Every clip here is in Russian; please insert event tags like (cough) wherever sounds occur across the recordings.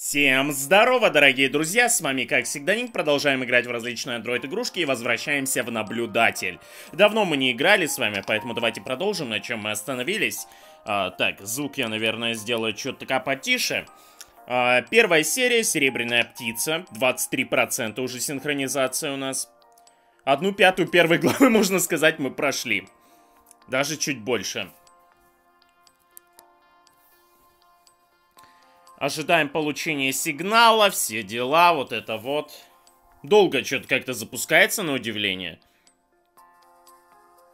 Всем здорово, дорогие друзья, с вами как всегда Ник, продолжаем играть в различные Android игрушки и возвращаемся в Наблюдатель. Давно мы не играли с вами, поэтому давайте продолжим, на чем мы остановились. А, так, звук я, наверное, сделаю что-то такая потише. А, первая серия, Серебряная птица, 23% уже синхронизация у нас. Одну пятую первой главы, (laughs) можно сказать, мы прошли. Даже чуть больше. Ожидаем получения сигнала, все дела, вот это вот. Долго что-то как-то запускается, на удивление.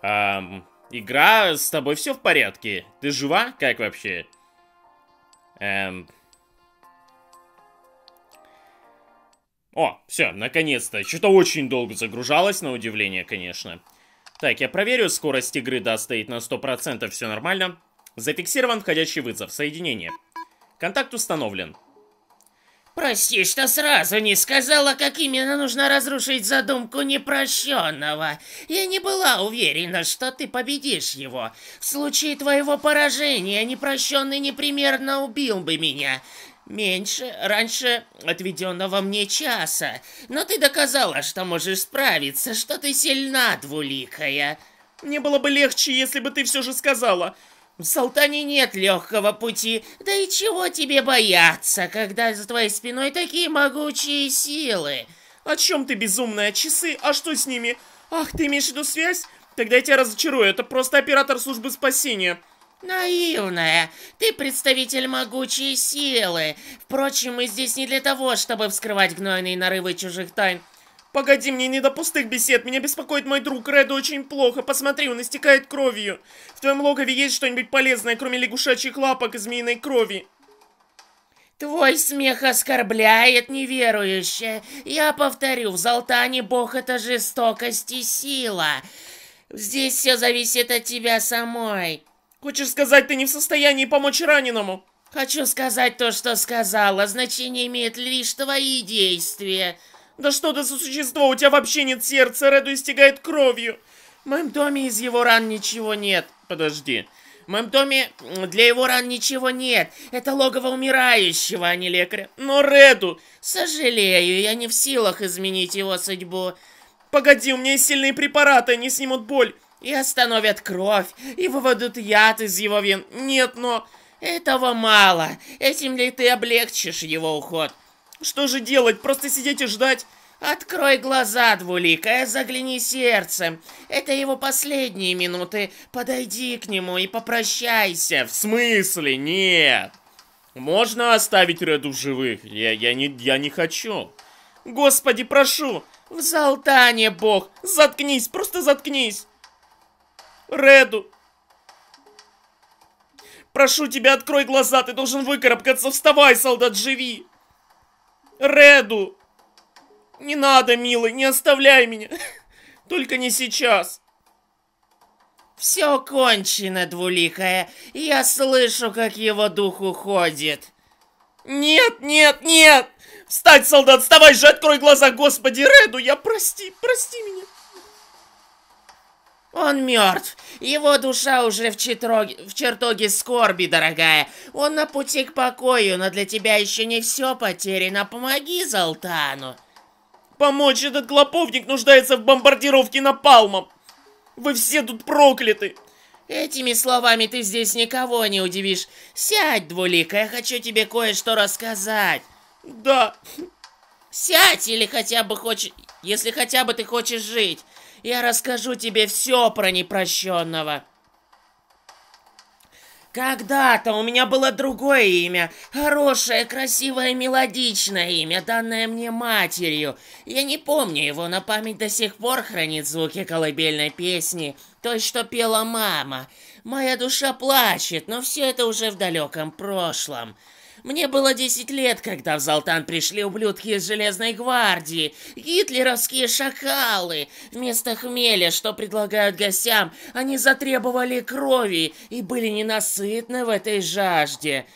Эм, игра, с тобой все в порядке? Ты жива? Как вообще? Эм... О, все, наконец-то. Что-то очень долго загружалось, на удивление, конечно. Так, я проверю, скорость игры, да, стоит на 100%, все нормально. Зафиксирован входящий вызов, соединение. Контакт установлен. Прости, что сразу не сказала, как именно нужно разрушить задумку непрощенного. Я не была уверена, что ты победишь его. В случае твоего поражения непрощенный непримерно убил бы меня. Меньше раньше отведенного мне часа. Но ты доказала, что можешь справиться, что ты сильна, двуликая. Мне было бы легче, если бы ты все же сказала. В Салтане нет легкого пути, да и чего тебе бояться, когда за твоей спиной такие могучие силы? О чем ты, безумная? Часы? А что с ними? Ах, ты имеешь в виду связь? Тогда я тебя разочарую, это просто оператор службы спасения. Наивная, ты представитель могучей силы. Впрочем, мы здесь не для того, чтобы вскрывать гнойные нарывы чужих тайн. Погоди, мне не до пустых бесед. Меня беспокоит мой друг. Ред очень плохо. Посмотри, он истекает кровью. В твоем логове есть что-нибудь полезное, кроме лягушачьих лапок и змеиной крови? Твой смех оскорбляет неверующее. Я повторю, в Золтане бог — это жестокость и сила. Здесь все зависит от тебя самой. Хочешь сказать, ты не в состоянии помочь раненому? Хочу сказать то, что сказала. Значение имеет лишь твои действия. Да что это за существо? У тебя вообще нет сердца, Реду истекает кровью. В моем доме из его ран ничего нет. Подожди. В моем доме для его ран ничего нет. Это логово умирающего, а не лекаря. Но Реду... Сожалею, я не в силах изменить его судьбу. Погоди, у меня есть сильные препараты, они снимут боль. И остановят кровь, и выведут яд из его вен. Нет, но... Этого мало. Этим ли ты облегчишь его уход? Что же делать? Просто сидеть и ждать? Открой глаза, двуликая, загляни сердцем. Это его последние минуты. Подойди к нему и попрощайся. В смысле? Нет. Можно оставить Реду в живых? Я, я, не, я не хочу. Господи, прошу. В Золтане, бог. Заткнись, просто заткнись. Реду. Прошу тебя, открой глаза, ты должен выкарабкаться. Вставай, солдат, живи. Реду! Не надо, милый, не оставляй меня. (laughs) Только не сейчас. Все кончено, двуликая. Я слышу, как его дух уходит. Нет, нет, нет! Встать, солдат, вставай же, открой глаза, господи, Реду, я прости, прости меня. Он мертв. Его душа уже в, четроге, в чертоге скорби, дорогая. Он на пути к покою, но для тебя еще не все потеряно. Помоги Золтану. Помочь этот клоповник нуждается в бомбардировке напалмом. Вы все тут прокляты. Этими словами ты здесь никого не удивишь. Сядь, Двулика, я хочу тебе кое-что рассказать. Да. Сядь, или хотя бы хочешь... Если хотя бы ты хочешь жить. Я расскажу тебе все про непрощенного. Когда-то у меня было другое имя. Хорошее, красивое, мелодичное имя, данное мне матерью. Я не помню его, но память до сих пор хранит звуки колыбельной песни, той, что пела мама. Моя душа плачет, но все это уже в далеком прошлом. Мне было 10 лет, когда в Залтан пришли ублюдки из Железной Гвардии, гитлеровские шакалы. Вместо хмеля, что предлагают гостям, они затребовали крови и были ненасытны в этой жажде.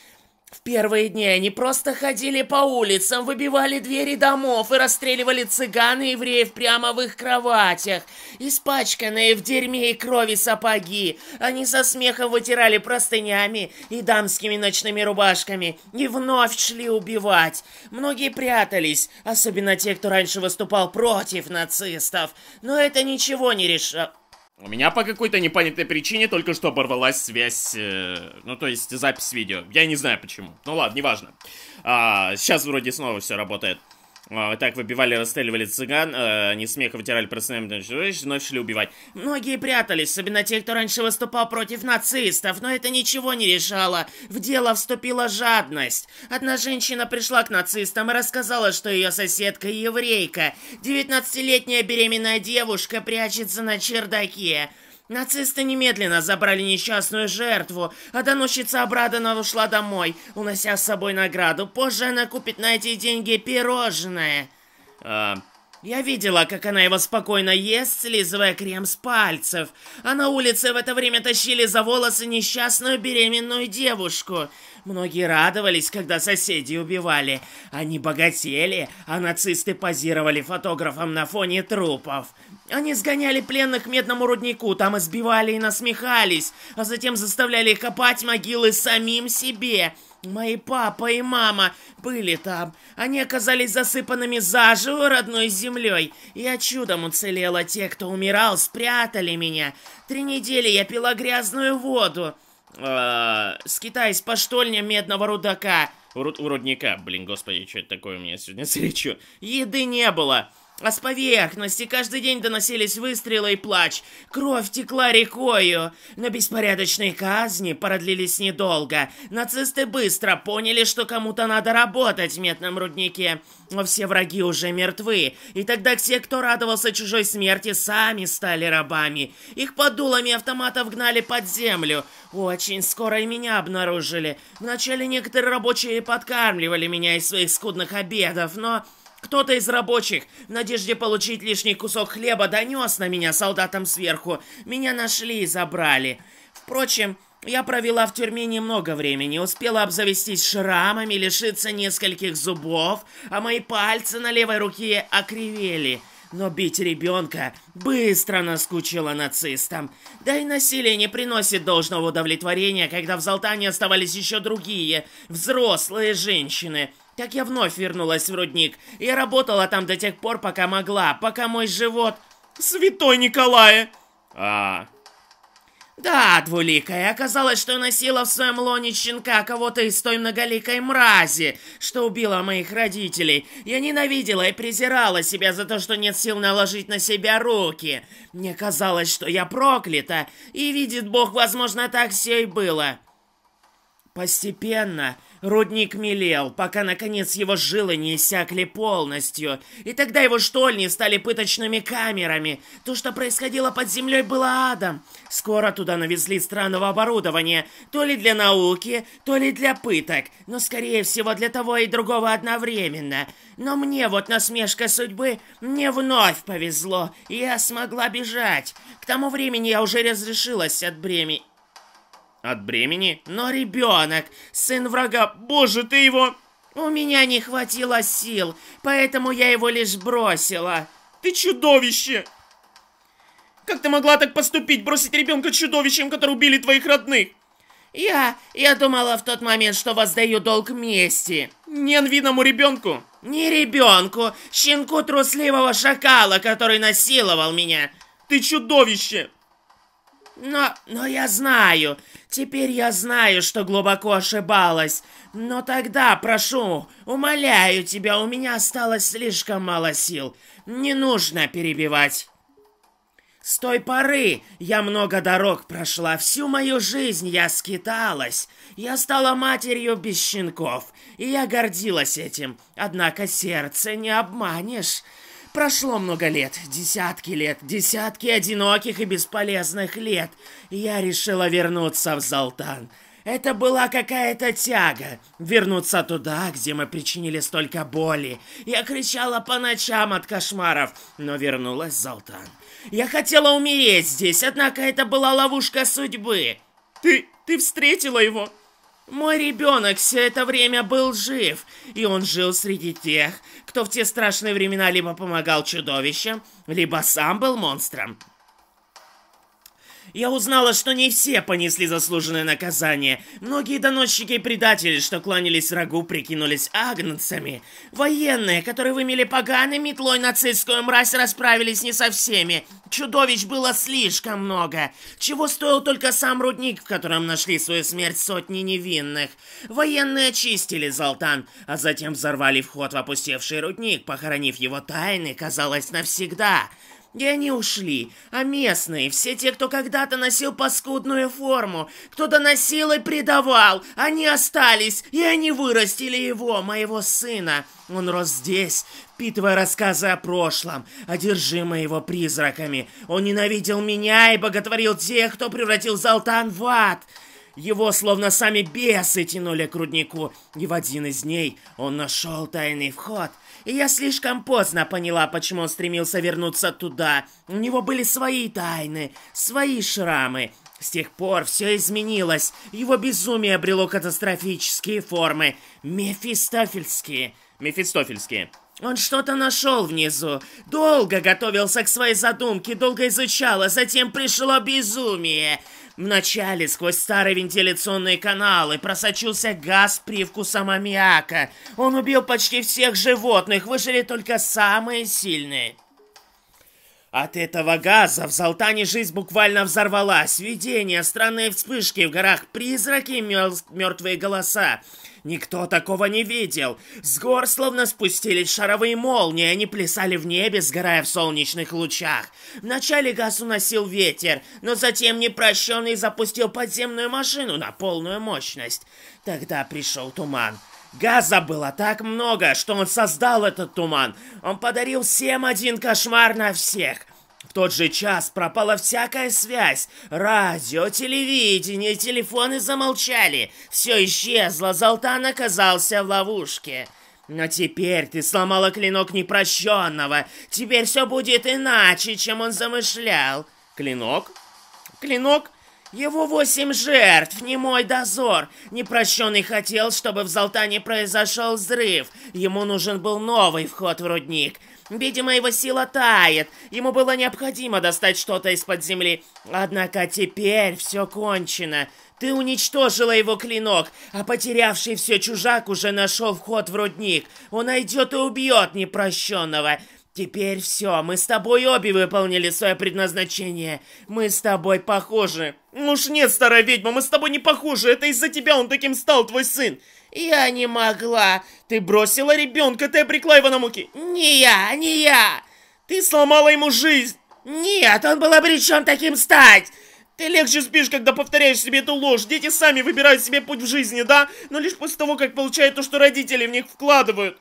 В первые дни они просто ходили по улицам, выбивали двери домов и расстреливали цыган и евреев прямо в их кроватях. Испачканные в дерьме и крови сапоги. Они со смехом вытирали простынями и дамскими ночными рубашками и вновь шли убивать. Многие прятались, особенно те, кто раньше выступал против нацистов. Но это ничего не решало. У меня по какой-то непонятной причине только что оборвалась связь, э, ну то есть запись видео. Я не знаю почему. Ну ладно, неважно. А, сейчас вроде снова все работает. А, так выбивали, расстреливали цыган, а, не смеха вытирали простынями, вновь шли убивать. Многие прятались, особенно те, кто раньше выступал против нацистов, но это ничего не решало. В дело вступила жадность. Одна женщина пришла к нацистам и рассказала, что ее соседка еврейка. 19-летняя беременная девушка прячется на чердаке. Нацисты немедленно забрали несчастную жертву, а доносчица обрадованно ушла домой, унося с собой награду. Позже она купит на эти деньги пирожное. А, я видела, как она его спокойно ест, слизывая крем с пальцев. А на улице в это время тащили за волосы несчастную беременную девушку. Многие радовались, когда соседи убивали. Они богатели, а нацисты позировали фотографам на фоне трупов. Они сгоняли пленных к медному руднику, там избивали и насмехались, а затем заставляли копать могилы самим себе. Мои папа и мама были там. Они оказались засыпанными заживо родной землей. Я чудом уцелела. Те, кто умирал, спрятали меня. Три недели я пила грязную воду. А, Скитаясь по штольне медного рудака. Рудника, блин, господи, что это такое у меня сегодня (laughs) с речью? Еды не было. А с поверхности каждый день доносились выстрелы и плач. Кровь текла рекою. Но беспорядочные казни продлились недолго. Нацисты быстро поняли, что кому-то надо работать в медном руднике. Но все враги уже мертвы. И тогда все, кто радовался чужой смерти, сами стали рабами. Их под дулами автоматов гнали под землю. Очень скоро и меня обнаружили. Вначале некоторые рабочие подкармливали меня из своих скудных обедов, но... Кто-то из рабочих, в надежде получить лишний кусок хлеба, донес на меня солдатам сверху. Меня нашли и забрали. Впрочем, я провела в тюрьме немного времени, успела обзавестись шрамами, лишиться нескольких зубов, а мои пальцы на левой руке окривели. Но бить ребенка быстро наскучило нацистам. Да и насилие не приносит должного удовлетворения, когда в Золтане оставались еще другие, взрослые женщины – так я вновь вернулась в рудник. Я работала там до тех пор, пока могла, пока мой живот... Святой Николая! А... Да, двуликая, оказалось, что я носила в своем лоне щенка кого-то из той многоликой мрази, что убила моих родителей. Я ненавидела и презирала себя за то, что нет сил наложить на себя руки. Мне казалось, что я проклята, и видит Бог, возможно, так все и было. Постепенно Рудник мелел, пока, наконец, его жилы не иссякли полностью. И тогда его штольни стали пыточными камерами. То, что происходило под землей, было адом. Скоро туда навезли странного оборудования. То ли для науки, то ли для пыток. Но, скорее всего, для того и другого одновременно. Но мне вот насмешка судьбы, мне вновь повезло. И я смогла бежать. К тому времени я уже разрешилась от бремени от бремени? Но ребенок, сын врага, боже ты его... У меня не хватило сил, поэтому я его лишь бросила. Ты чудовище! Как ты могла так поступить, бросить ребенка чудовищем, которые убили твоих родных? Я... я думала в тот момент, что воздаю долг мести. Ненвиному ребенку? Не ребенку, щенку трусливого шакала, который насиловал меня. Ты чудовище! Но, но я знаю, теперь я знаю, что глубоко ошибалась. Но тогда, прошу, умоляю тебя, у меня осталось слишком мало сил. Не нужно перебивать. С той поры я много дорог прошла, всю мою жизнь я скиталась. Я стала матерью без щенков, и я гордилась этим. Однако сердце не обманешь. Прошло много лет, десятки лет, десятки одиноких и бесполезных лет. Я решила вернуться в Залтан. Это была какая-то тяга. Вернуться туда, где мы причинили столько боли. Я кричала по ночам от кошмаров, но вернулась в Залтан. Я хотела умереть здесь, однако это была ловушка судьбы. Ты... ты встретила его? Мой ребенок все это время был жив, и он жил среди тех, кто в те страшные времена либо помогал чудовищам, либо сам был монстром. Я узнала, что не все понесли заслуженное наказание. Многие доносчики и предатели, что кланялись врагу, прикинулись агнцами. Военные, которые вымели поганы, метлой нацистскую мразь расправились не со всеми. Чудовищ было слишком много, чего стоил только сам рудник, в котором нашли свою смерть сотни невинных. Военные очистили Золтан, а затем взорвали вход в опустевший рудник, похоронив его тайны, казалось, навсегда. И они ушли, а местные, все те, кто когда-то носил паскудную форму, кто доносил и предавал, они остались, и они вырастили его, моего сына. Он рос здесь, впитывая рассказы о прошлом, одержимые его призраками. Он ненавидел меня и боготворил тех, кто превратил Залтан в ад. Его словно сами бесы тянули к руднику, и в один из дней он нашел тайный вход — я слишком поздно поняла, почему он стремился вернуться туда. У него были свои тайны, свои шрамы. С тех пор все изменилось. Его безумие обрело катастрофические формы. Мефистофельские. Мефистофельские. Он что-то нашел внизу. Долго готовился к своей задумке, долго изучал, а затем пришло безумие. Вначале сквозь старые вентиляционные каналы просочился газ с привкусом аммиака. Он убил почти всех животных, выжили только самые сильные. От этого газа в Залтане жизнь буквально взорвалась. Видения, странные вспышки в горах, призраки, мертвые голоса. Никто такого не видел. С гор словно спустились шаровые молнии, они плясали в небе, сгорая в солнечных лучах. Вначале газ уносил ветер, но затем непрощенный запустил подземную машину на полную мощность. Тогда пришел туман. Газа было так много, что он создал этот туман. Он подарил всем один кошмар на всех тот же час пропала всякая связь. Радио, телевидение, телефоны замолчали. Все исчезло, Золтан оказался в ловушке. Но теперь ты сломала клинок непрощенного. Теперь все будет иначе, чем он замышлял. Клинок? Клинок? Его восемь жертв, не мой дозор. Непрощенный хотел, чтобы в Золтане произошел взрыв. Ему нужен был новый вход в рудник. Видимо, его сила тает. Ему было необходимо достать что-то из-под земли. Однако теперь все кончено. Ты уничтожила его клинок, а потерявший все чужак уже нашел вход в рудник. Он найдет и убьет непрощенного. Теперь все, мы с тобой обе выполнили свое предназначение. Мы с тобой похожи. Ну уж нет, старая ведьма, мы с тобой не похожи. Это из-за тебя он таким стал, твой сын. Я не могла. Ты бросила ребенка, ты обрекла его на муки. Не я, не я. Ты сломала ему жизнь. Нет, он был обречен таким стать. Ты легче спишь, когда повторяешь себе эту ложь. Дети сами выбирают себе путь в жизни, да? Но лишь после того, как получают то, что родители в них вкладывают.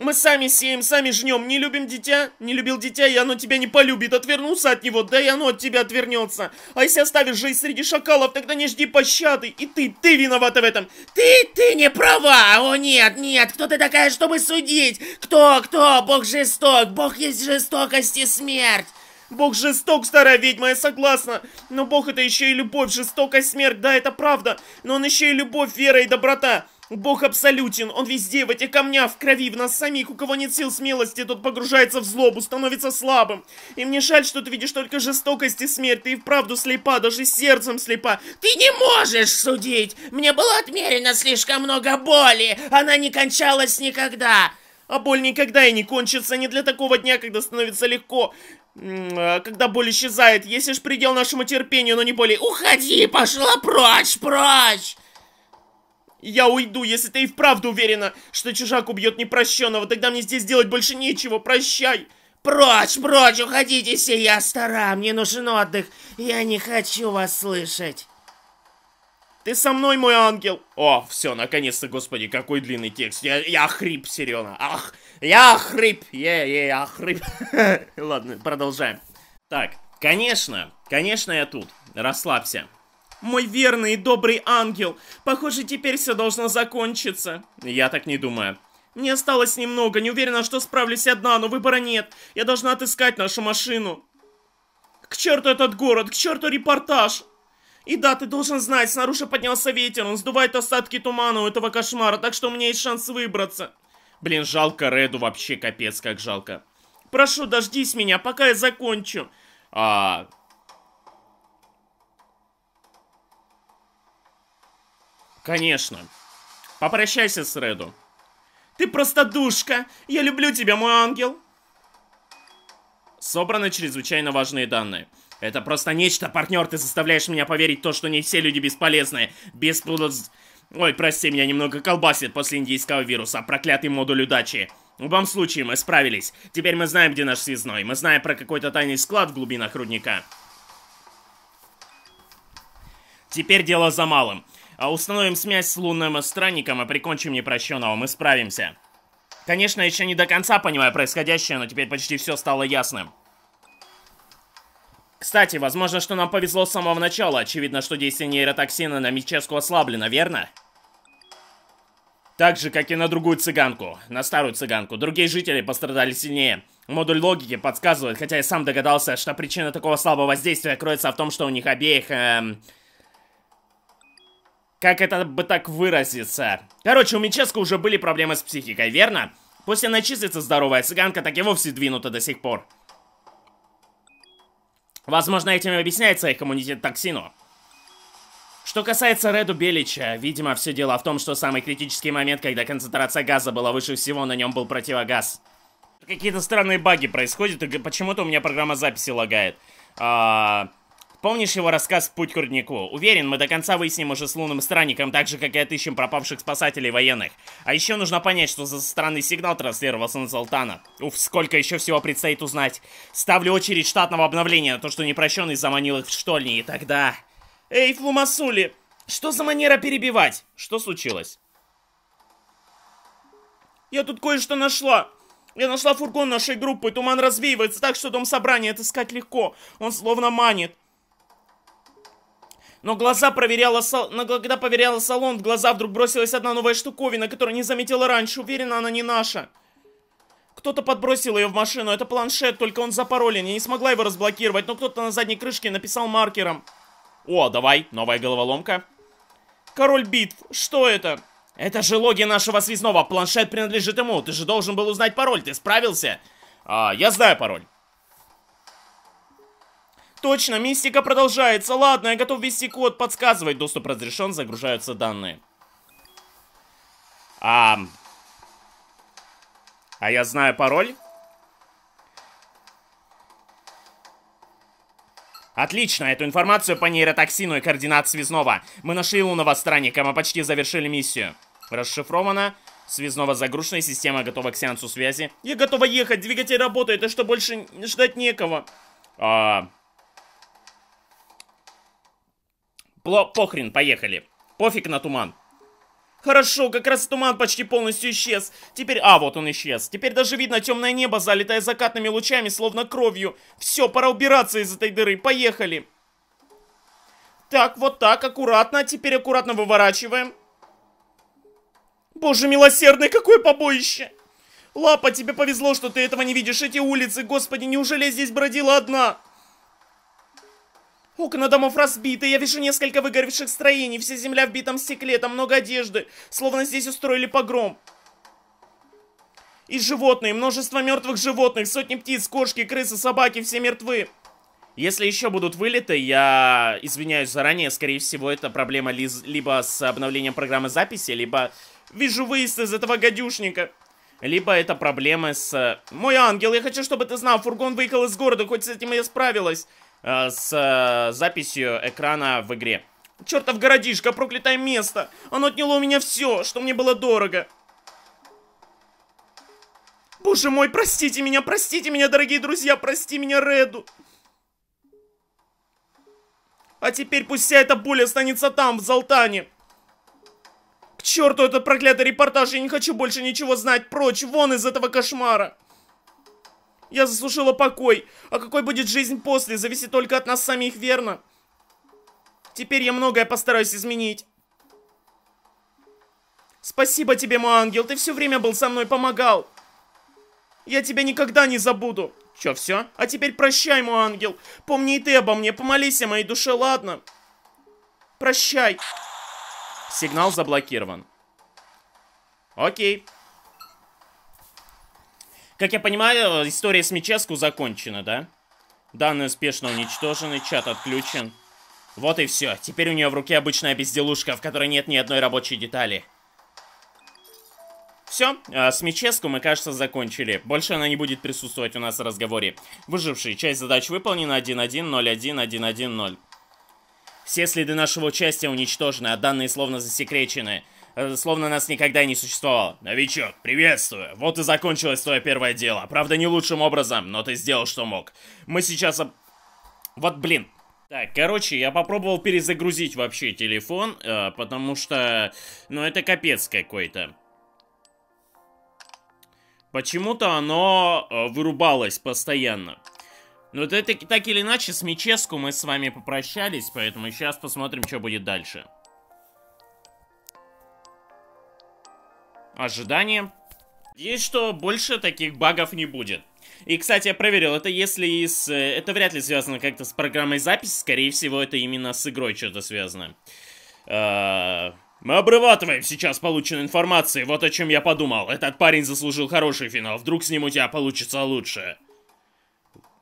Мы сами сеем, сами жнем, не любим дитя, не любил дитя, и оно тебя не полюбит, отвернулся от него, да и оно от тебя отвернется. А если оставишь жизнь среди шакалов, тогда не жди пощады, и ты, ты виновата в этом. Ты, ты не права, о нет, нет, кто ты такая, чтобы судить? Кто, кто, бог жесток, бог есть жестокость и смерть. Бог жесток, старая ведьма, я согласна. Но Бог это еще и любовь, жестокость, смерть, да, это правда. Но он еще и любовь, вера и доброта. Бог абсолютен, он везде, в этих камнях, в крови, в нас самих. У кого нет сил смелости, тот погружается в злобу, становится слабым. И мне жаль, что ты видишь только жестокость и смерть. Ты и вправду слепа, даже сердцем слепа. Ты не можешь судить! Мне было отмерено слишком много боли, она не кончалась никогда. А боль никогда и не кончится, не для такого дня, когда становится легко а когда боль исчезает. Есть лишь предел нашему терпению, но не боли. Уходи, пошла прочь, прочь! Я уйду, если ты и вправду уверена, что чужак убьет непрощенного, тогда мне здесь делать больше нечего, прощай. Прочь, прочь, уходите все, я стара, мне нужен отдых, я не хочу вас слышать. Ты со мной, мой ангел. О, все, наконец-то, господи, какой длинный текст. Я, я хрип, Серена. Ах, я хрип. Е, е, я хрип. (laughs) Ладно, продолжаем. Так, конечно, конечно я тут. Расслабься мой верный и добрый ангел. Похоже, теперь все должно закончиться. Я так не думаю. Мне осталось немного, не уверена, что справлюсь одна, но выбора нет. Я должна отыскать нашу машину. К черту этот город, к черту репортаж. И да, ты должен знать, снаружи поднялся ветер, он сдувает остатки тумана у этого кошмара, так что у меня есть шанс выбраться. Блин, жалко Реду, вообще капец как жалко. Прошу, дождись меня, пока я закончу. А, Конечно. Попрощайся с Реду. Ты просто душка. Я люблю тебя, мой ангел. Собраны чрезвычайно важные данные. Это просто нечто, партнер. Ты заставляешь меня поверить в то, что не все люди бесполезные. Без... Ой, прости, меня немного колбасит после индийского вируса. Проклятый модуль удачи. В любом случае, мы справились. Теперь мы знаем, где наш связной. Мы знаем про какой-то тайный склад в глубинах рудника. Теперь дело за малым. А установим смесь с лунным странником и прикончим непрощенного, мы справимся. Конечно, еще не до конца понимаю происходящее, но теперь почти все стало ясным. Кстати, возможно, что нам повезло с самого начала. Очевидно, что действие нейротоксина на Меческу ослаблено, верно? Так же, как и на другую цыганку, на старую цыганку. Другие жители пострадали сильнее. Модуль логики подсказывает, хотя я сам догадался, что причина такого слабого воздействия кроется в том, что у них обеих... Эм как это бы так выразиться. Короче, у Мическо уже были проблемы с психикой, верно? Пусть она числится здоровая цыганка, так и вовсе двинута до сих пор. Возможно, этим и объясняется их иммунитет токсину. Что касается Реду Белича, видимо, все дело в том, что самый критический момент, когда концентрация газа была выше всего, на нем был противогаз. Какие-то странные баги происходят, и почему-то у меня программа записи лагает. А... Помнишь его рассказ «Путь к руднику»? Уверен, мы до конца выясним уже с лунным странником, так же, как и отыщем пропавших спасателей военных. А еще нужно понять, что за странный сигнал транслировался на Золтана. Уф, сколько еще всего предстоит узнать. Ставлю очередь штатного обновления на то, что непрощенный заманил их в штольни, и тогда... Эй, Флумасули, что за манера перебивать? Что случилось? Я тут кое-что нашла. Я нашла фургон нашей группы. Туман развеивается так, что дом собрания отыскать легко. Он словно манит. Но глаза проверяла, сал... но когда проверяла салон, в глаза вдруг бросилась одна новая штуковина, которую не заметила раньше. Уверена, она не наша. Кто-то подбросил ее в машину. Это планшет, только он запаролен. Я не смогла его разблокировать, но кто-то на задней крышке написал маркером. О, давай, новая головоломка. Король битв, что это? Это же логи нашего связного. Планшет принадлежит ему. Ты же должен был узнать пароль. Ты справился? А, я знаю пароль. Точно, мистика продолжается. Ладно, я готов ввести код, подсказывать. Доступ разрешен, загружаются данные. А... А я знаю пароль? Отлично, эту информацию по нейротоксину и координат связного. Мы нашли лунного странника, мы почти завершили миссию. Расшифровано. Связного загруженная система готова к сеансу связи. Я готова ехать, двигатель работает, и что больше ждать некого. А... Пло похрен, поехали. Пофиг на туман. Хорошо, как раз туман почти полностью исчез. Теперь... А, вот он исчез. Теперь даже видно темное небо, залитое закатными лучами, словно кровью. Все, пора убираться из этой дыры. Поехали. Так, вот так, аккуратно. Теперь аккуратно выворачиваем. Боже милосердный, какое побоище! Лапа, тебе повезло, что ты этого не видишь. Эти улицы, господи, неужели я здесь бродила одна? Окна домов разбиты, я вижу несколько выгоревших строений, вся земля в битом стекле, там много одежды, словно здесь устроили погром. И животные, множество мертвых животных, сотни птиц, кошки, крысы, собаки, все мертвы. Если еще будут вылеты, я извиняюсь заранее, скорее всего, это проблема ли либо с обновлением программы записи, либо вижу выезд из этого гадюшника. Либо это проблемы с... Мой ангел, я хочу, чтобы ты знал, фургон выехал из города, хоть с этим я справилась. Э, с э, записью экрана в игре. Чертов городишко, проклятое место! Оно отняло у меня все, что мне было дорого. Боже мой, простите меня, простите меня, дорогие друзья, прости меня, Реду. А теперь пусть вся эта боль останется там, в Залтане. К черту этот проклятый репортаж, я не хочу больше ничего знать, прочь, вон из этого кошмара. Я заслужила покой. А какой будет жизнь после, зависит только от нас самих, верно? Теперь я многое постараюсь изменить. Спасибо тебе, мой ангел. Ты все время был со мной, помогал. Я тебя никогда не забуду. Че, все? А теперь прощай, мой ангел. Помни и ты обо мне. Помолись о моей душе, ладно? Прощай. Сигнал заблокирован. Окей. Как я понимаю, история с меческу закончена, да? Данные успешно уничтожены, чат отключен. Вот и все. Теперь у нее в руке обычная безделушка, в которой нет ни одной рабочей детали. Все, а с меческу, мы, кажется, закончили. Больше она не будет присутствовать у нас в разговоре. Выживший, часть задач выполнена 1-1-0-1-1-1-0. Все следы нашего участия уничтожены, а данные словно засекречены. Э, словно нас никогда не существовало. «Новичок, приветствую! Вот и закончилось твое первое дело. Правда, не лучшим образом, но ты сделал, что мог. Мы сейчас... Об... Вот блин!» Так, короче, я попробовал перезагрузить вообще телефон, э, потому что... Ну, это капец какой-то. Почему-то оно э, вырубалось постоянно. Ну, это так или иначе, с Меческу мы с вами попрощались, поэтому сейчас посмотрим, что будет дальше. Ожидания. Надеюсь, что больше таких багов не будет. И, кстати, я проверил, это если из... Э, это вряд ли связано как-то с программой записи, скорее всего, это именно с игрой что-то связано. Э, мы обрабатываем сейчас полученную информацию, вот о чем я подумал. Этот парень заслужил хороший финал, вдруг с ним у тебя получится лучше.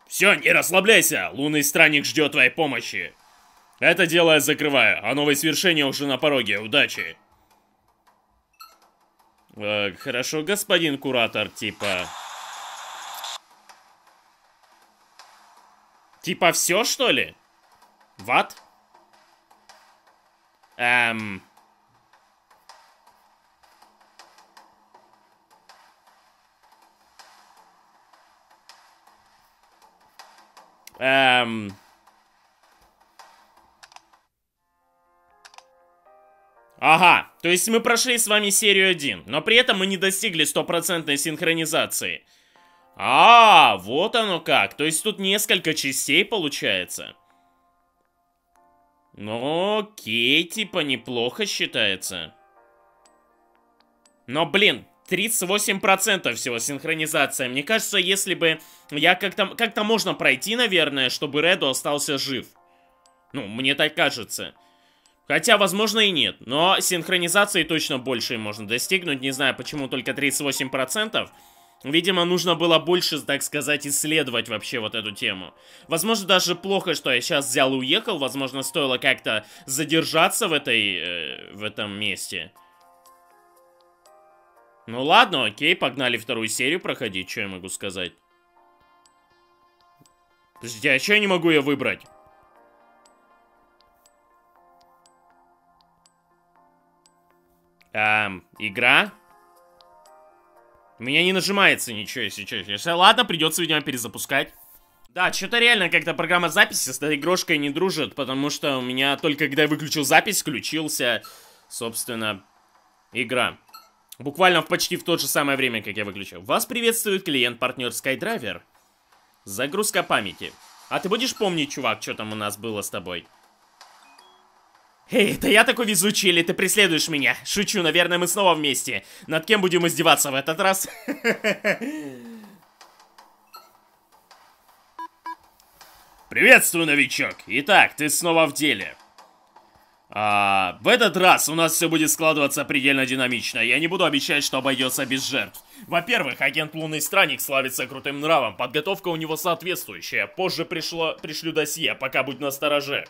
Все, не расслабляйся, лунный странник ждет твоей помощи. Это дело я закрываю, а новое свершение уже на пороге, удачи. Э, хорошо, господин куратор, типа... Типа все, что ли? Ват? Эм... Эм... Ага, то есть мы прошли с вами серию 1, но при этом мы не достигли стопроцентной синхронизации. А, вот оно как. То есть тут несколько частей получается. Ну, окей, типа неплохо считается. Но, блин, 38% всего синхронизация. Мне кажется, если бы я как-то... Как-то можно пройти, наверное, чтобы Реду остался жив. Ну, мне так кажется. Хотя, возможно, и нет. Но синхронизации точно больше можно достигнуть. Не знаю, почему только 38%. Видимо, нужно было больше, так сказать, исследовать вообще вот эту тему. Возможно, даже плохо, что я сейчас взял и уехал. Возможно, стоило как-то задержаться в этой... Э, в этом месте. Ну ладно, окей, погнали вторую серию проходить. Что я могу сказать? Подождите, а что я не могу ее выбрать? Эм, игра. У меня не нажимается ничего, если честно. Ладно, придется, видимо, перезапускать. Да, что-то реально как-то программа записи с этой игрушкой не дружит, потому что у меня только когда я выключил запись, включился, собственно, игра. Буквально в почти в то же самое время, как я выключил. Вас приветствует клиент-партнер SkyDriver. Загрузка памяти. А ты будешь помнить, чувак, что там у нас было с тобой? Эй, это я такой везучий или ты преследуешь меня? Шучу, наверное, мы снова вместе. Над кем будем издеваться в этот раз? (laughs) Приветствую, новичок. Итак, ты снова в деле. А, в этот раз у нас все будет складываться предельно динамично. Я не буду обещать, что обойдется без жертв. Во-первых, агент Лунный Странник славится крутым нравом. Подготовка у него соответствующая. Позже пришло, пришлю досье, пока будь настороже.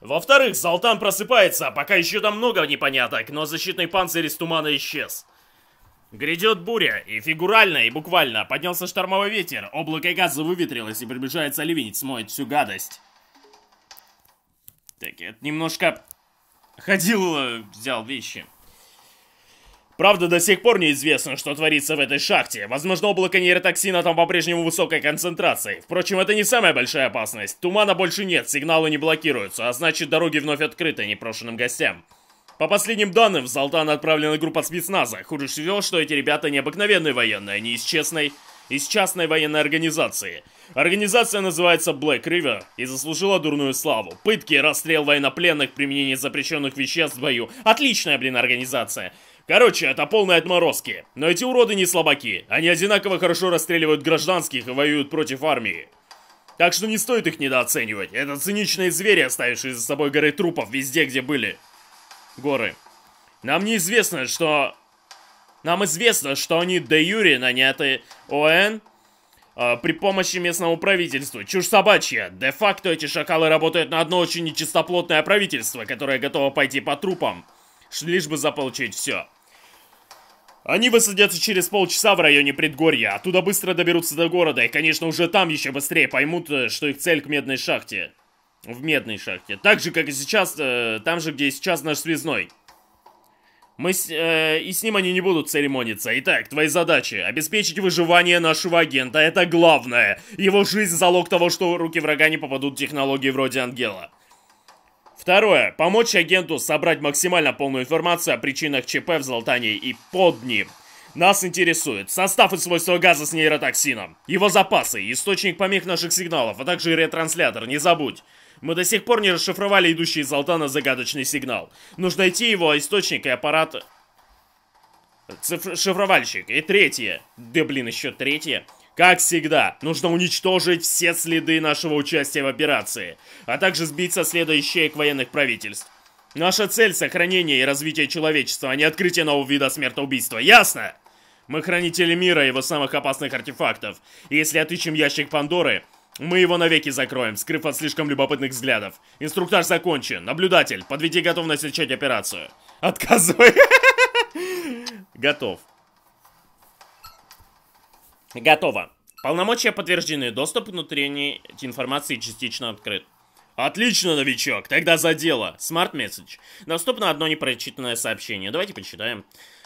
Во-вторых, Залтан просыпается, а пока еще там много непоняток, но защитный панцирь из тумана исчез. Грядет буря, и фигурально, и буквально поднялся штормовой ветер, облако газа выветрилось и приближается ливень, смоет всю гадость. Так, это немножко... Ходил, э, взял вещи. Правда, до сих пор неизвестно, что творится в этой шахте. Возможно, облако нейротоксина там по-прежнему высокой концентрации. Впрочем, это не самая большая опасность. Тумана больше нет, сигналы не блокируются, а значит, дороги вновь открыты непрошенным гостям. По последним данным, в Залтан отправлена группа спецназа. Хуже всего, что эти ребята необыкновенные военные, а они из честной... из частной военной организации. Организация называется Black River и заслужила дурную славу. Пытки, расстрел военнопленных, применение запрещенных веществ в бою. Отличная, блин, организация. Короче, это полные отморозки. Но эти уроды не слабаки. Они одинаково хорошо расстреливают гражданских и воюют против армии. Так что не стоит их недооценивать. Это циничные звери, оставившие за собой горы трупов везде, где были. Горы. Нам неизвестно, что... Нам известно, что они де юре наняты ОН э, при помощи местного правительства. Чушь собачья. Де-факто эти шакалы работают на одно очень нечистоплотное правительство, которое готово пойти по трупам, лишь бы заполучить все. Они высадятся через полчаса в районе предгорья, оттуда быстро доберутся до города и, конечно, уже там еще быстрее поймут, э, что их цель к медной шахте. В медной шахте. Так же, как и сейчас, э, там же, где и сейчас наш связной. Мы с, э, и с ним они не будут церемониться. Итак, твои задачи. Обеспечить выживание нашего агента. Это главное. Его жизнь залог того, что руки врага не попадут технологии вроде Ангела. Второе. Помочь агенту собрать максимально полную информацию о причинах ЧП в Золотане и под ним. Нас интересует состав и свойства газа с нейротоксином, его запасы, источник помех наших сигналов, а также ретранслятор, не забудь. Мы до сих пор не расшифровали идущий из Золтана загадочный сигнал. Нужно найти его источник и аппарат... Циф шифровальщик. И третье. Да блин, еще третье. Как всегда, нужно уничтожить все следы нашего участия в операции, а также сбить со следа ищеек военных правительств. Наша цель — сохранение и развитие человечества, а не открытие нового вида смертоубийства, ясно? Мы хранители мира и его самых опасных артефактов. И если отыщем ящик Пандоры, мы его навеки закроем, скрыв от слишком любопытных взглядов. Инструктаж закончен. Наблюдатель, подведи готовность начать операцию. Отказывай. (laughs) Готов. Готово. Полномочия подтверждены. Доступ к внутренней информации частично открыт. Отлично, новичок. Тогда за дело. Смарт месседж. Доступно одно непрочитанное сообщение. Давайте почитаем.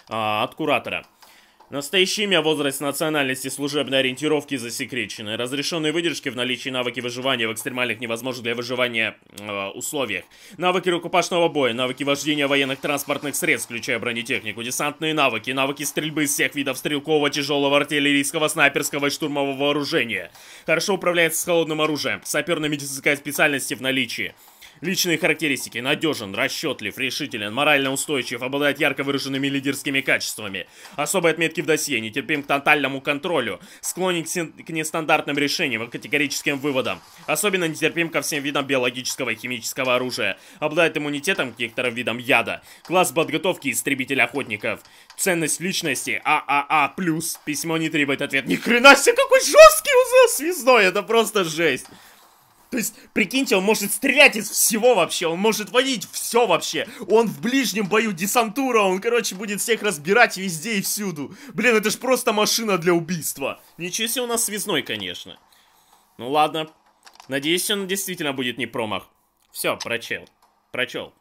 А, от куратора. Настоящее имя, возраст, национальности, служебной ориентировки засекречены. Разрешенные выдержки в наличии навыки выживания в экстремальных невозможных для выживания э, условиях. Навыки рукопашного боя, навыки вождения военных транспортных средств, включая бронетехнику, десантные навыки, навыки стрельбы из всех видов стрелкового, тяжелого, артиллерийского, снайперского и штурмового вооружения. Хорошо управляется с холодным оружием, Саперная медицинская специальности в наличии. Личные характеристики. Надежен, расчетлив, решителен, морально устойчив, обладает ярко выраженными лидерскими качествами. Особые отметки в досье. Нетерпим к тотальному контролю. Склонен к, к нестандартным решениям и категорическим выводам. Особенно нетерпим ко всем видам биологического и химического оружия. Обладает иммунитетом к некоторым видам яда. Класс подготовки истребитель-охотников. Ценность личности ААА+. А а Письмо не требует ответа. Ни хрена себе, какой жесткий узел связной. Это просто жесть. То есть, прикиньте, он может стрелять из всего вообще, он может водить все вообще. Он в ближнем бою десантура, он, короче, будет всех разбирать везде и всюду. Блин, это ж просто машина для убийства. Ничего себе у нас связной, конечно. Ну ладно. Надеюсь, он действительно будет не промах. Все, прочел. Прочел.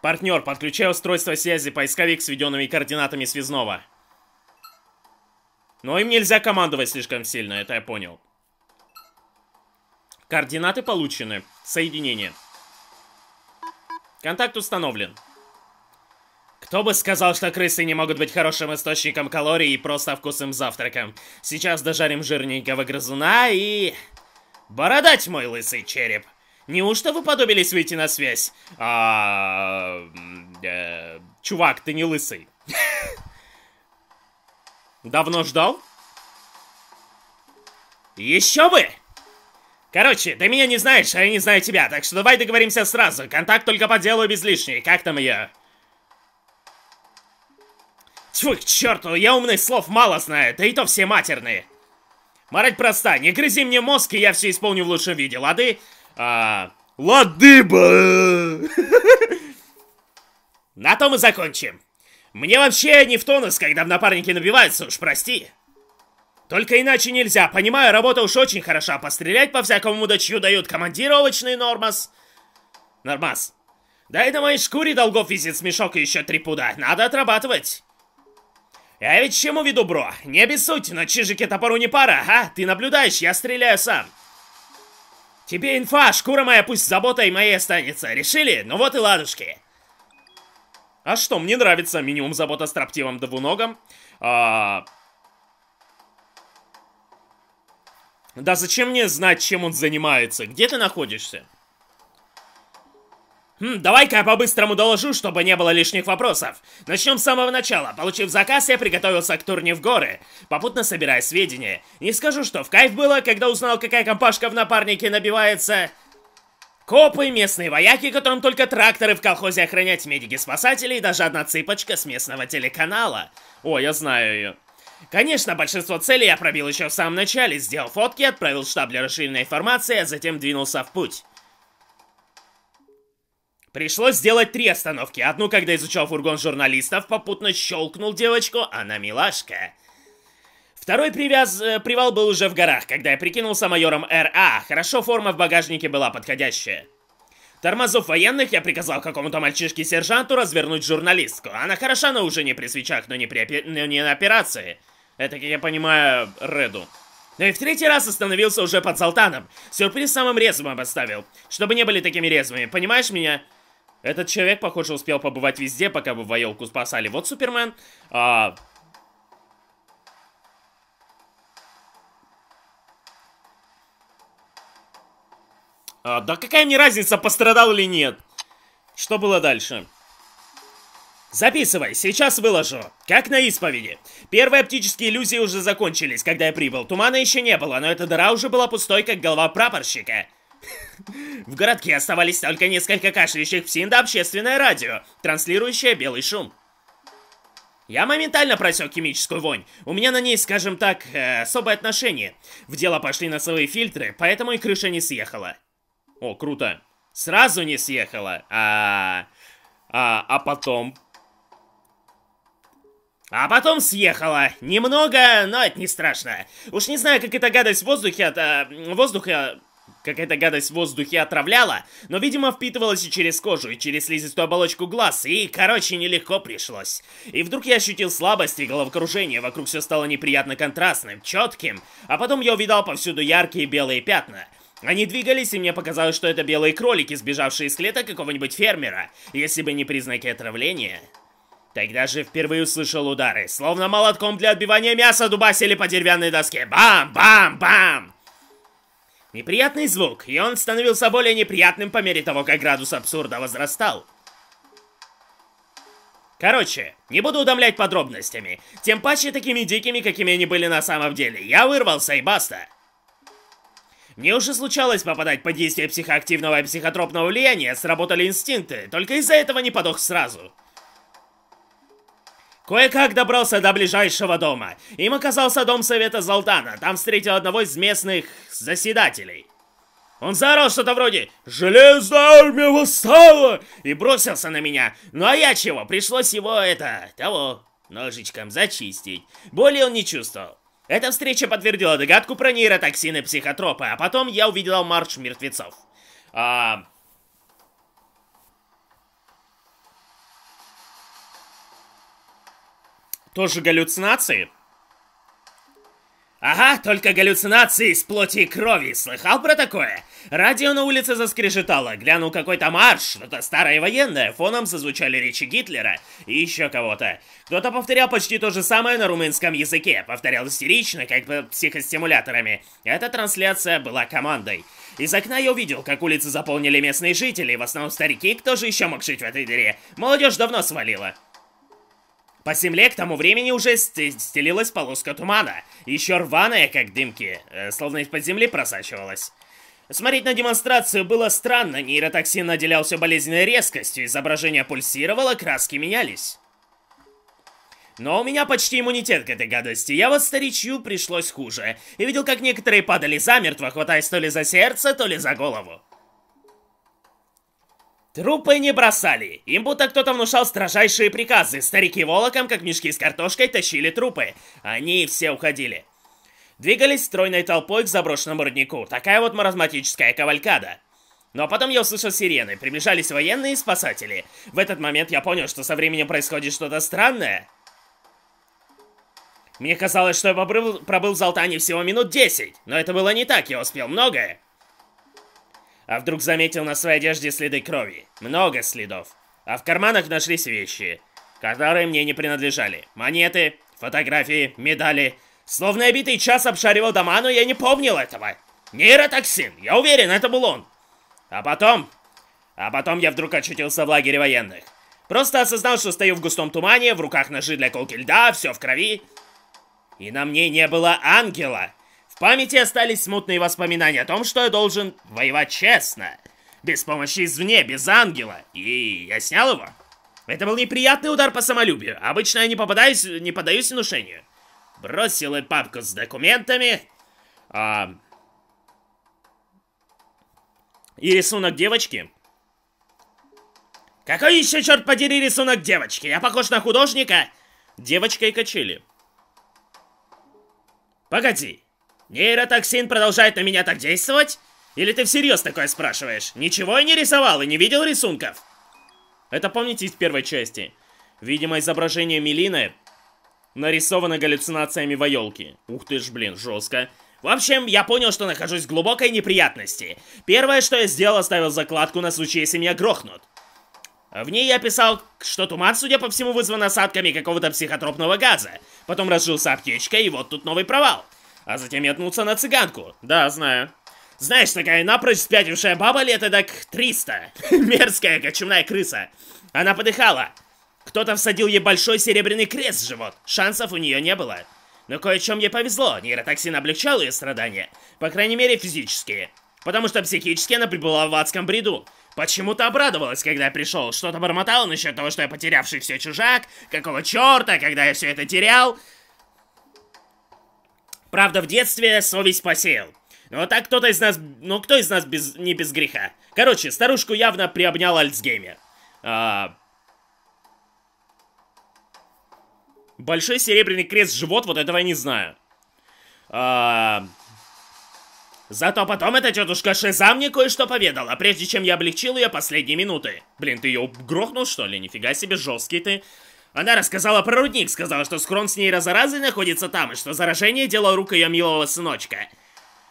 Партнер, подключай устройство связи, поисковик с введенными координатами связного. Но ну, им нельзя командовать слишком сильно, это я понял. Координаты получены. Соединение. Контакт установлен. Кто бы сказал, что крысы не могут быть хорошим источником калорий и просто вкусным завтраком. Сейчас дожарим жирненького грызуна и... Бородать мой лысый череп. Неужто вы подобились выйти на связь? А... Э, чувак, ты не лысый. Давно ждал? Еще бы! Короче, ты меня не знаешь, а я не знаю тебя, так что давай договоримся сразу. Контакт только по делу без лишней. Как там ее? Тьфу, к черту, я умных слов мало знаю, да и то все матерные. Марать проста, не грызи мне мозг, и я все исполню в лучшем виде, лады? А... Лады бы! На том и закончим. Мне вообще не в тонус, когда в напарнике набиваются, уж прости. Только иначе нельзя. Понимаю, работа уж очень хороша. Пострелять по-всякому мудачью дают. Командировочный нормас. Нормас. Да и на моей шкуре долгов висит смешок и еще три пуда. Надо отрабатывать. Я а ведь чему веду, бро? Не обессудь, но чижики топору не пара, а? Ты наблюдаешь, я стреляю сам. Тебе инфа, шкура моя пусть заботой моей останется. Решили? Ну вот и ладушки. А что, мне нравится минимум забота с троптивым двуногом. А, Да зачем мне знать, чем он занимается? Где ты находишься? Хм, давай-ка я по-быстрому доложу, чтобы не было лишних вопросов. Начнем с самого начала. Получив заказ, я приготовился к турне в горы, попутно собирая сведения. Не скажу, что в кайф было, когда узнал, какая компашка в напарнике набивается. Копы, местные вояки, которым только тракторы в колхозе охранять, медики-спасатели и даже одна цыпочка с местного телеканала. О, я знаю ее. Конечно, большинство целей я пробил еще в самом начале, сделал фотки, отправил в штаб для расширенной информации, а затем двинулся в путь. Пришлось сделать три остановки. Одну, когда изучал фургон журналистов, попутно щелкнул девочку, она милашка. Второй привяз... Э, привал был уже в горах, когда я прикинулся майором РА. Хорошо, форма в багажнике была подходящая. Тормозов военных я приказал какому-то мальчишке-сержанту развернуть журналистку. Она хороша, но уже не при свечах, но не, при опи... но не на операции. Это, как я понимаю, Реду. Но ну и в третий раз остановился уже под Залтаном. Сюрприз самым резвым поставил. Чтобы не были такими резвыми, понимаешь меня? Этот человек, похоже, успел побывать везде, пока вы воелку спасали. Вот Супермен. А... А, да какая мне разница, пострадал или нет? Что было дальше? Записывай, сейчас выложу. Как на исповеди. Первые оптические иллюзии уже закончились, когда я прибыл. Тумана еще не было, но эта дыра уже была пустой, как голова прапорщика. (laughs) В городке оставались только несколько кашляющих псин да общественное радио, транслирующее белый шум. Я моментально просек химическую вонь. У меня на ней, скажем так, э, особое отношение. В дело пошли носовые фильтры, поэтому и крыша не съехала. О, круто. Сразу не съехала. А, а, а потом а потом съехала. Немного, но это не страшно. Уж не знаю, как эта гадость в воздухе от... А, воздуха... Какая-то гадость в воздухе отравляла, но, видимо, впитывалась и через кожу, и через слизистую оболочку глаз, и, короче, нелегко пришлось. И вдруг я ощутил слабость и головокружение, вокруг все стало неприятно контрастным, четким, а потом я увидал повсюду яркие белые пятна. Они двигались, и мне показалось, что это белые кролики, сбежавшие из клета какого-нибудь фермера, если бы не признаки отравления. Тогда же впервые услышал удары, словно молотком для отбивания мяса дубасили по деревянной доске. Бам-бам-бам! Неприятный звук, и он становился более неприятным по мере того, как градус абсурда возрастал. Короче, не буду удомлять подробностями, тем паче такими дикими, какими они были на самом деле. Я вырвался и баста. Мне уже случалось попадать под действие психоактивного и психотропного влияния, сработали инстинкты, только из-за этого не подох сразу. Кое-как добрался до ближайшего дома. Им оказался дом совета Золтана. Там встретил одного из местных заседателей. Он заорал что-то вроде «Железная армия восстала!» и бросился на меня. Ну а я чего? Пришлось его, это, того, ножичком зачистить. Боли он не чувствовал. Эта встреча подтвердила догадку про нейротоксины психотропы, а потом я увидел марш мертвецов. А, Тоже галлюцинации? Ага, только галлюцинации из плоти и крови. Слыхал про такое? Радио на улице заскрежетало. Глянул какой-то марш, что-то старое военное. Фоном зазвучали речи Гитлера и еще кого-то. Кто-то повторял почти то же самое на румынском языке. Повторял истерично, как бы психостимуляторами. Эта трансляция была командой. Из окна я увидел, как улицы заполнили местные жители, в основном старики, кто же еще мог жить в этой дыре. Молодежь давно свалила. По земле к тому времени уже стелилась полоска тумана, еще рваная, как дымки, э, словно из-под земли просачивалась. Смотреть на демонстрацию было странно, нейротоксин наделялся болезненной резкостью, изображение пульсировало, краски менялись. Но у меня почти иммунитет к этой гадости, я вот старичью пришлось хуже, и видел, как некоторые падали замертво, хватаясь то ли за сердце, то ли за голову. Трупы не бросали. Им будто кто-то внушал строжайшие приказы. Старики волоком, как мешки с картошкой, тащили трупы. Они все уходили. Двигались стройной толпой к заброшенному роднику. Такая вот маразматическая кавалькада. Но потом я услышал сирены. Приближались военные спасатели. В этот момент я понял, что со временем происходит что-то странное. Мне казалось, что я пробыл, пробыл в Залтане всего минут 10. Но это было не так, я успел многое а вдруг заметил на своей одежде следы крови. Много следов. А в карманах нашлись вещи, которые мне не принадлежали. Монеты, фотографии, медали. Словно я битый час обшаривал дома, но я не помнил этого. Нейротоксин, я уверен, это был он. А потом... А потом я вдруг очутился в лагере военных. Просто осознал, что стою в густом тумане, в руках ножи для колки льда, все в крови. И на мне не было ангела. В памяти остались смутные воспоминания о том, что я должен воевать честно. Без помощи извне, без ангела. И я снял его. Это был неприятный удар по самолюбию. Обычно я не попадаюсь, не поддаюсь внушению. Бросил и папку с документами. А... И рисунок девочки. Какой еще, черт подери, рисунок девочки? Я похож на художника. Девочка и качели. Погоди. Нейротоксин продолжает на меня так действовать? Или ты всерьез такое спрашиваешь? Ничего я не рисовал и не видел рисунков. Это помните из первой части. Видимо, изображение Мелины нарисовано галлюцинациями воелки. Ух ты ж, блин, жестко. В общем, я понял, что нахожусь в глубокой неприятности. Первое, что я сделал, оставил закладку на случай, если меня грохнут. В ней я писал, что туман, судя по всему, вызван осадками какого-то психотропного газа. Потом разжился аптечка и вот тут новый провал а затем метнуться на цыганку. Да, знаю. Знаешь, такая напрочь спятившая баба лет так 300. (laughs) Мерзкая кочумная крыса. Она подыхала. Кто-то всадил ей большой серебряный крест в живот. Шансов у нее не было. Но кое-чем ей повезло. Нейротоксин облегчал ее страдания. По крайней мере, физические. Потому что психически она прибыла в адском бреду. Почему-то обрадовалась, когда я пришел. Что-то бормотала насчет того, что я потерявший все чужак. Какого черта, когда я все это терял. Правда, в детстве совесть посеял. Но так кто-то из нас... Ну, кто из нас без... не без греха? Короче, старушку явно приобнял Альцгеймер. А... Большой серебряный крест живот, вот этого я не знаю. А... Зато потом эта тетушка Шиза мне кое-что поведала, прежде чем я облегчил ее последние минуты. Блин, ты ее грохнул, что ли? Нифига себе, жесткий ты. Она рассказала про рудник, сказала, что схрон с ней нейрозаразой находится там, и что заражение дело рук ее милого сыночка.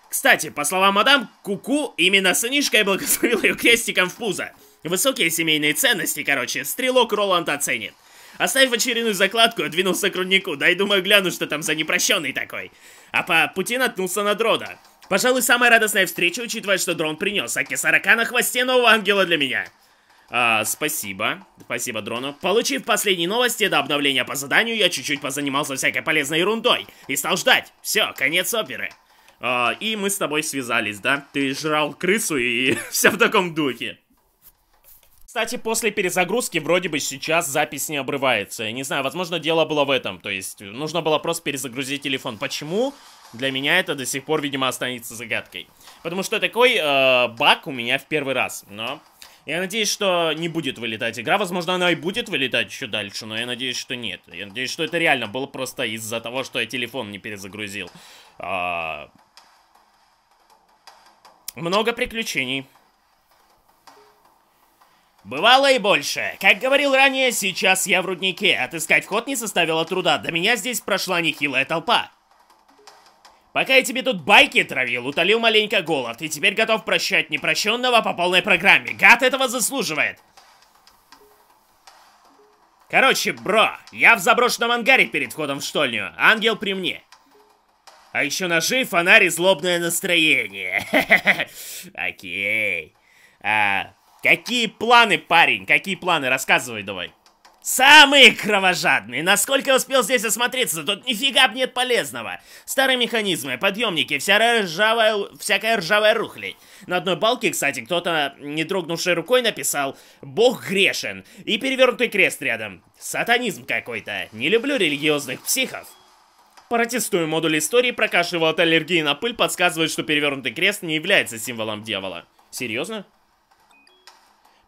Кстати, по словам мадам Куку, -ку, именно сынишка и благословил ее крестиком в пузо. Высокие семейные ценности, короче, стрелок Роланд оценит. Оставив очередную закладку, я двинулся к руднику, да и думаю гляну, что там за непрощенный такой. А по пути наткнулся на дрода. Пожалуй, самая радостная встреча, учитывая, что дрон принес Аки 40 на хвосте нового ангела для меня. А, спасибо. Спасибо, дрону. Получив последние новости до обновления по заданию, я чуть-чуть позанимался всякой полезной ерундой. И стал ждать. Все, конец оперы. А, и мы с тобой связались, да? Ты жрал крысу и (laughs) все в таком духе. Кстати, после перезагрузки вроде бы сейчас запись не обрывается. не знаю, возможно, дело было в этом. То есть, э, нужно было просто перезагрузить телефон. Почему? Для меня это до сих пор, видимо, останется загадкой. Потому что такой э, баг у меня в первый раз. Но я надеюсь, что не будет вылетать игра. Возможно, она и будет вылетать еще дальше, но я надеюсь, что нет. Я надеюсь, что это реально было просто из-за того, что я телефон не перезагрузил. А... Много приключений. Бывало и больше. Как говорил ранее, сейчас я в руднике. Отыскать вход не составило труда. До меня здесь прошла нехилая толпа. Пока я тебе тут байки травил, утолил маленько голод, и теперь готов прощать непрощенного по полной программе. Гад этого заслуживает. Короче, бро, я в заброшенном ангаре перед входом в штольню. Ангел при мне. А еще ножи, фонарь и злобное настроение. (laughs) Окей. А, какие планы, парень? Какие планы? Рассказывай давай. Самые кровожадные! Насколько я успел здесь осмотреться, тут нифига б нет полезного. Старые механизмы, подъемники, вся ржавая, всякая ржавая рухлядь. На одной балке, кстати, кто-то, не дрогнувшей рукой, написал «Бог грешен» и перевернутый крест рядом. Сатанизм какой-то. Не люблю религиозных психов. Протестую модуль истории, прокашивал от аллергии на пыль, подсказывает, что перевернутый крест не является символом дьявола. Серьезно?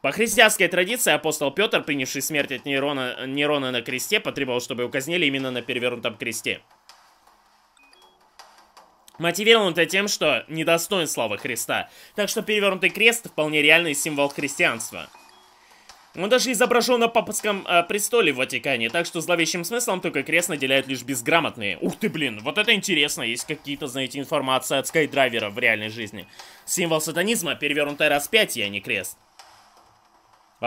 По христианской традиции апостол Петр, принявший смерть от Нерона, Нерона на кресте, потребовал, чтобы его казнили именно на перевернутом кресте. Мотивирован это тем, что недостоин славы Христа. Так что перевернутый крест вполне реальный символ христианства. Он даже изображен на папском э, престоле в Ватикане, так что зловещим смыслом только крест наделяют лишь безграмотные. Ух ты, блин, вот это интересно, есть какие-то, знаете, информация от скайдрайвера в реальной жизни. Символ сатанизма — перевернутое распятие, а не крест.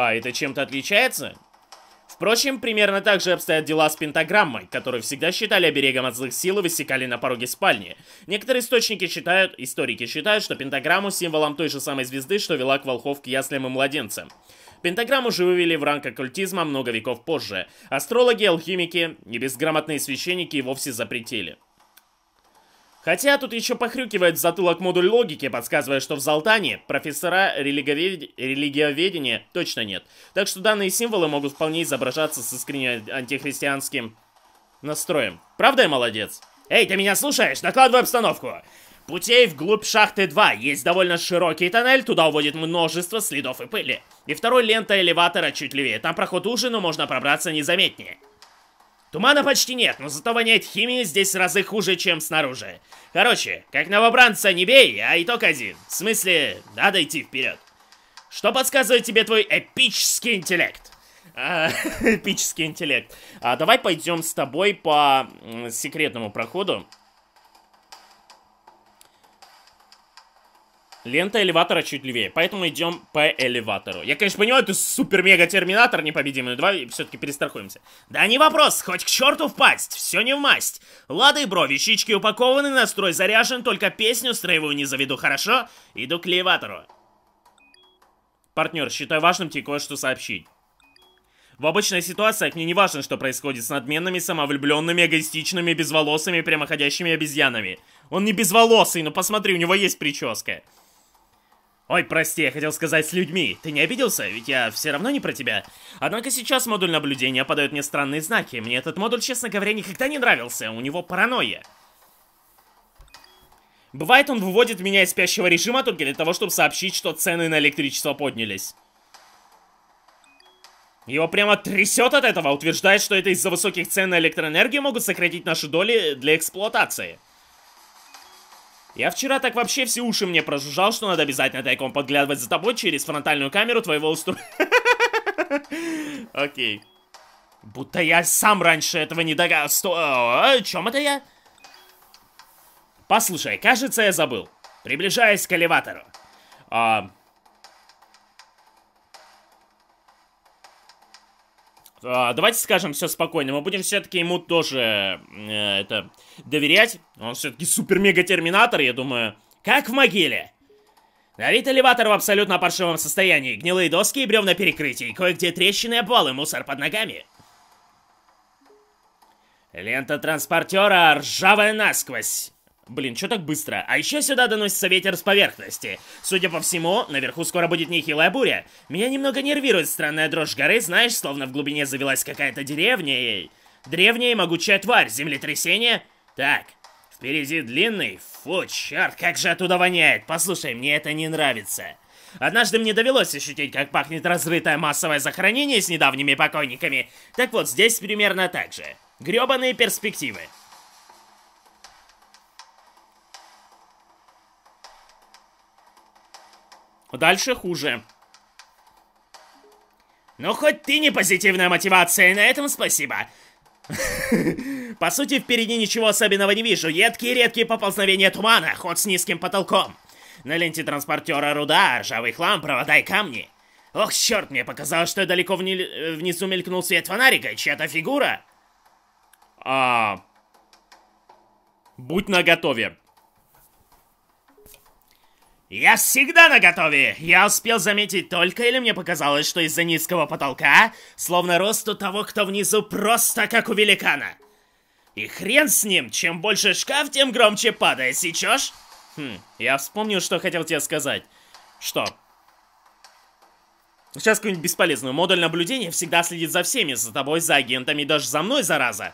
А это чем-то отличается? Впрочем, примерно так же обстоят дела с пентаграммой, которую всегда считали оберегом от злых сил и высекали на пороге спальни. Некоторые источники считают, историки считают, что пентаграмму символом той же самой звезды, что вела к волхов к яслям и младенцам. Пентаграмму же вывели в ранг оккультизма много веков позже. Астрологи, алхимики и безграмотные священники и вовсе запретили. Хотя тут еще похрюкивает в затылок модуль логики, подсказывая, что в Залтане профессора религовед... религиоведения точно нет. Так что данные символы могут вполне изображаться с искренне антихристианским настроем. Правда я молодец? Эй, ты меня слушаешь? Накладывай обстановку! Путей вглубь шахты 2 есть довольно широкий тоннель, туда уводит множество следов и пыли. И второй лента элеватора чуть левее, там проход уже, но можно пробраться незаметнее. Тумана почти нет, но зато воняет химии здесь разы хуже, чем снаружи. Короче, как новобранца не бей, а итог один. В смысле, надо идти вперед. Что подсказывает тебе твой эпический интеллект? А, (laughs) эпический интеллект. А, давай пойдем с тобой по секретному проходу. Лента элеватора чуть левее, поэтому идем по элеватору. Я, конечно, понимаю, ты супер-мега-терминатор непобедимый, но давай все-таки перестрахуемся. Да не вопрос, хоть к черту впасть, все не в масть. Лады, бро, вещички упакованы, настрой заряжен, только песню строевую не заведу, хорошо? Иду к элеватору. Партнер, считаю важным тебе кое-что сообщить. В обычной ситуации мне не важно, что происходит с надменными, самовлюбленными, эгоистичными, безволосыми, прямоходящими обезьянами. Он не безволосый, но посмотри, у него есть прическа. Ой, прости, я хотел сказать с людьми. Ты не обиделся? Ведь я все равно не про тебя. Однако сейчас модуль наблюдения подает мне странные знаки. Мне этот модуль, честно говоря, никогда не нравился. У него паранойя. Бывает, он выводит меня из спящего режима только для того, чтобы сообщить, что цены на электричество поднялись. Его прямо трясет от этого, утверждает, что это из-за высоких цен на электроэнергию могут сократить наши доли для эксплуатации. Я вчера так вообще все уши мне прожужжал, что надо обязательно тайком подглядывать за тобой через фронтальную камеру твоего устройства. (laughs) Окей. Будто я сам раньше этого не догадался. Э, о чем это я? Послушай, кажется, я забыл. Приближаясь к элеватору. А, А, давайте скажем все спокойно. Мы будем все-таки ему тоже э, это доверять. Он все-таки супер-мега-терминатор, я думаю. Как в могиле. Давид элеватор в абсолютно паршивом состоянии. Гнилые доски и бревна перекрытий. Кое-где трещины, обвалы, мусор под ногами. Лента транспортера ржавая насквозь. Блин, что так быстро? А еще сюда доносится ветер с поверхности. Судя по всему, наверху скоро будет нехилая буря. Меня немного нервирует странная дрожь горы, знаешь, словно в глубине завелась какая-то деревня и... Древняя и могучая тварь, землетрясение. Так, впереди длинный... Фу, черт, как же оттуда воняет. Послушай, мне это не нравится. Однажды мне довелось ощутить, как пахнет разрытое массовое захоронение с недавними покойниками. Так вот, здесь примерно так же. Грёбаные перспективы. Дальше хуже. Ну, хоть ты не позитивная мотивация, и на этом спасибо. (laughs) По сути, впереди ничего особенного не вижу. Едкие-редкие поползновения тумана, ход с низким потолком. На ленте транспортера руда, ржавый хлам, провода и камни. Ох, черт, мне показалось, что далеко вни... внизу мелькнул свет фонарика, чья-то фигура. А... Будь наготове. Я всегда наготове. Я успел заметить только, или мне показалось, что из-за низкого потолка, словно росту того, кто внизу, просто как у великана. И хрен с ним, чем больше шкаф, тем громче падает, сечешь? Хм, я вспомнил, что хотел тебе сказать. Что? Сейчас какую-нибудь бесполезную. Модуль наблюдения всегда следит за всеми, за тобой, за агентами, даже за мной, зараза.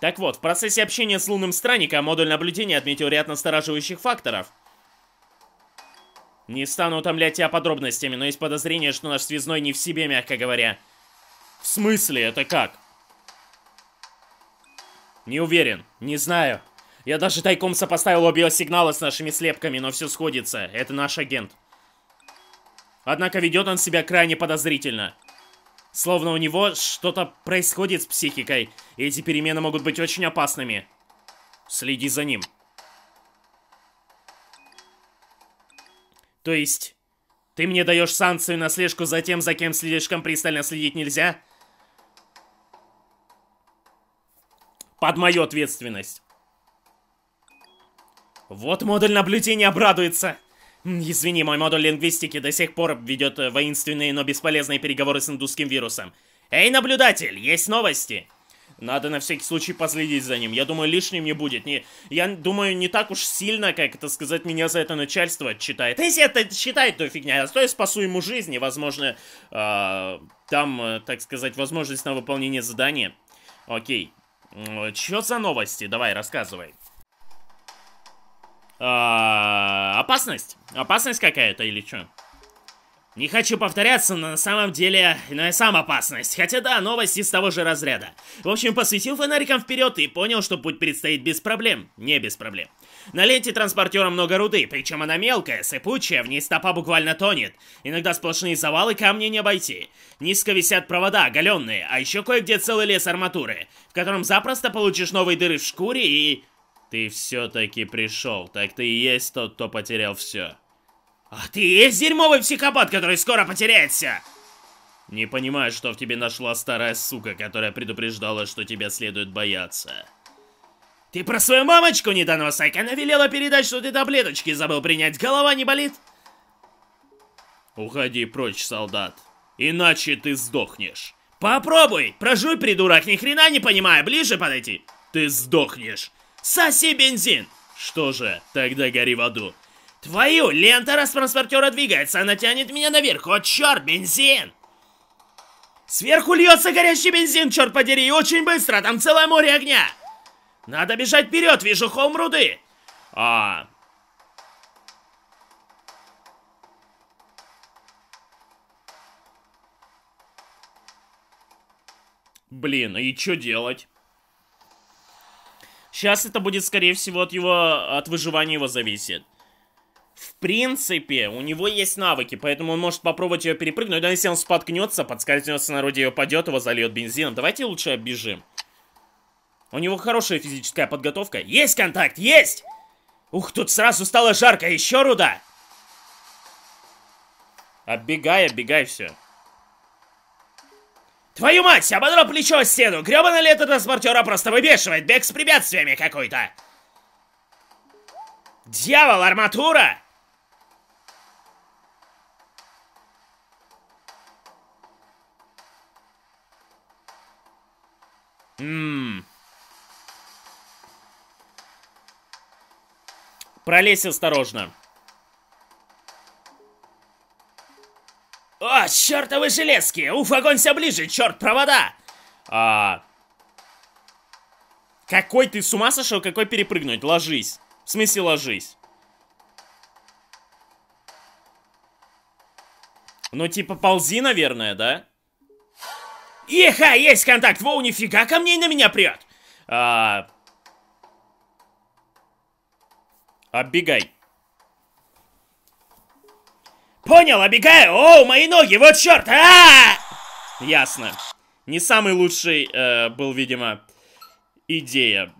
Так вот, в процессе общения с лунным странником модуль наблюдения отметил ряд настораживающих факторов – не стану утомлять тебя подробностями, но есть подозрение, что наш связной не в себе, мягко говоря. В смысле? Это как? Не уверен. Не знаю. Я даже тайком сопоставил обе сигналы с нашими слепками, но все сходится. Это наш агент. Однако ведет он себя крайне подозрительно. Словно у него что-то происходит с психикой, и эти перемены могут быть очень опасными. Следи за ним. То есть, ты мне даешь санкцию на слежку за тем, за кем слишком пристально следить нельзя? Под мою ответственность. Вот модуль наблюдения обрадуется. Извини, мой модуль лингвистики до сих пор ведет э, воинственные, но бесполезные переговоры с индусским вирусом. Эй, наблюдатель, есть новости! Надо на всякий случай последить за ним. Я думаю, лишним не будет. Не, я думаю, не так уж сильно, как это сказать, меня за это начальство отчитает. Если это считает, то фигня. А стой, спасу ему жизнь. И, возможно, э, а, там, э, так сказать, возможность на выполнение задания. Окей. Чё за новости? Давай, рассказывай. Э, опасность? Опасность какая-то или что? Не хочу повторяться, но на самом деле, ну и сам опасность. Хотя да, новость из того же разряда. В общем, посветил фонариком вперед и понял, что путь предстоит без проблем. Не без проблем. На ленте транспортера много руды, причем она мелкая, сыпучая, в ней стопа буквально тонет. Иногда сплошные завалы камни не обойти. Низко висят провода, оголенные, а еще кое-где целый лес арматуры, в котором запросто получишь новые дыры в шкуре и... Ты все-таки пришел, так ты и есть тот, кто потерял все. А ты есть дерьмовый психопат, который скоро потеряется? Не понимаю, что в тебе нашла старая сука, которая предупреждала, что тебя следует бояться. Ты про свою мамочку, недоносок? Она велела передать, что ты таблеточки забыл принять. Голова не болит? Уходи прочь, солдат. Иначе ты сдохнешь. Попробуй! Прожуй, придурок, ни хрена не понимаю, ближе подойти. Ты сдохнешь. Соси бензин! Что же, тогда гори в аду. Твою, лента раз транспортера двигается, она тянет меня наверх. О, черт, бензин! Сверху льется горящий бензин, черт подери, и очень быстро, там целое море огня. Надо бежать вперед, вижу холм А... Блин, и что делать? Сейчас это будет, скорее всего, от его... от выживания его зависит принципе, у него есть навыки, поэтому он может попробовать ее перепрыгнуть, но если он споткнется, подскользнется, народе ее падет, его зальет бензином. Давайте лучше оббежим. У него хорошая физическая подготовка. Есть контакт, есть! Ух, тут сразу стало жарко, еще руда! Оббегай, оббегай все. Твою мать, ободрал плечо о стену! Гребаное этот транспортера просто выбешивает, бег с препятствиями какой-то! Дьявол, арматура! Ммм. Пролезь осторожно. О, чертовы железки! Уф, огонься ближе, черт, провода! А... Какой ты с ума сошел, какой перепрыгнуть? Ложись. В смысле ложись? Ну типа ползи, наверное, да? Иха, есть контакт! Воу, нифига ко мне и на меня прет! А... Оббегай. Понял, оббегаю! Оу, мои ноги, вот черт! А -а -а! Ясно. Не самый лучший э, был, видимо, идея.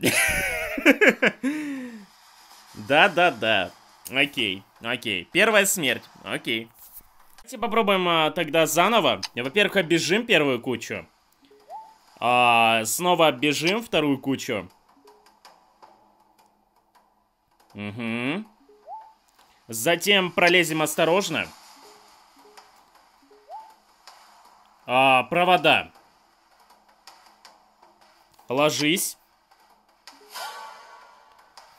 Да-да-да. (laughs) Окей, окей. Первая смерть. Окей. Давайте попробуем а, тогда заново. Во-первых, обежим первую кучу. А, снова обежим вторую кучу. Угу. Затем пролезем осторожно. А, провода. Ложись.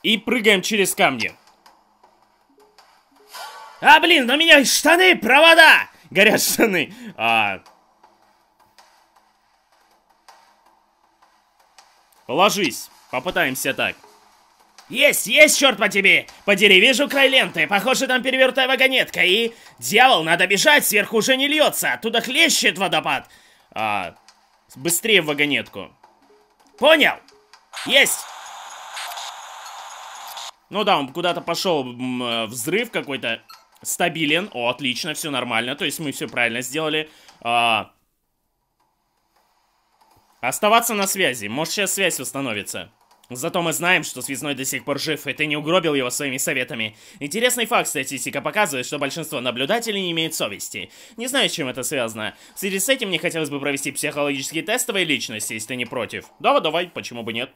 И прыгаем через камни. А, блин, у меня штаны, провода! Горят штаны. А... Ложись. Попытаемся так. Есть, есть, черт по тебе! Подери, вижу край ленты, похоже, там перевертая вагонетка, и... Дьявол, надо бежать, сверху уже не льется, оттуда хлещет водопад. А, быстрее в вагонетку. Понял! Есть! Ну да, он куда-то пошел, э, взрыв какой-то. Стабилен. О, отлично, все нормально. То есть мы все правильно сделали. А... Оставаться на связи. Может, сейчас связь восстановится. Зато мы знаем, что Связной до сих пор жив, и ты не угробил его своими советами. Интересный факт, статистика показывает, что большинство наблюдателей не имеет совести. Не знаю, с чем это связано. В связи с этим мне хотелось бы провести психологические тестовые личности, если ты не против. Давай, давай, почему бы нет.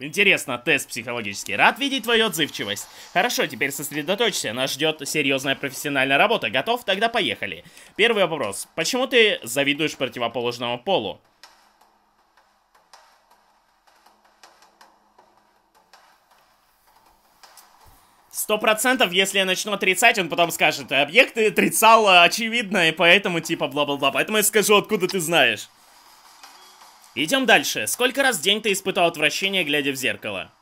Интересно, тест психологический. Рад видеть твою отзывчивость. Хорошо, теперь сосредоточься. Нас ждет серьезная профессиональная работа. Готов? Тогда поехали. Первый вопрос. Почему ты завидуешь противоположному полу? Сто процентов, если я начну отрицать, он потом скажет, Объекты отрицал, а, очевидно, и поэтому типа бла-бла-бла. Поэтому я скажу, откуда ты знаешь. Идем дальше. Сколько раз в день ты испытал отвращение, глядя в зеркало?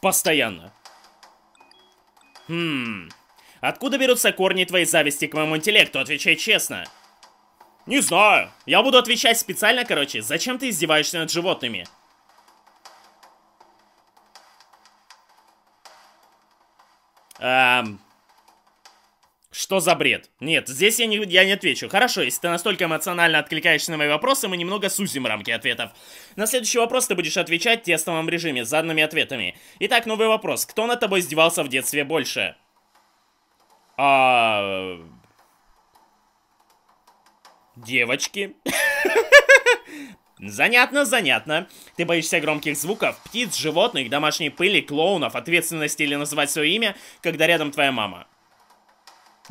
Постоянно. Хм. Откуда берутся корни твоей зависти к моему интеллекту? Отвечай честно. Не знаю. Я буду отвечать специально, короче. Зачем ты издеваешься над животными? Эм... Что за бред? Нет, здесь я не, я не отвечу. Хорошо, если ты настолько эмоционально откликаешься на мои вопросы, мы немного сузим рамки ответов. На следующий вопрос ты будешь отвечать в тестовом режиме, с заданными ответами. Итак, новый вопрос. Кто над тобой издевался в детстве больше? А... Девочки. (laughs) Занятно, занятно. Ты боишься громких звуков, птиц, животных, домашней пыли, клоунов, ответственности или называть свое имя, когда рядом твоя мама.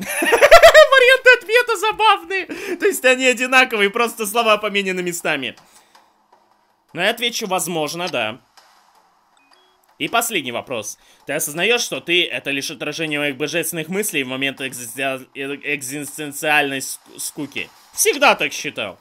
(laughs) Варианты ответа забавные. То есть они одинаковые, просто слова поменены местами. Но ну я отвечу, возможно, да. И последний вопрос. Ты осознаешь, что ты — это лишь отражение моих божественных мыслей в момент э, экзистенциальной скуки? Всегда так считал.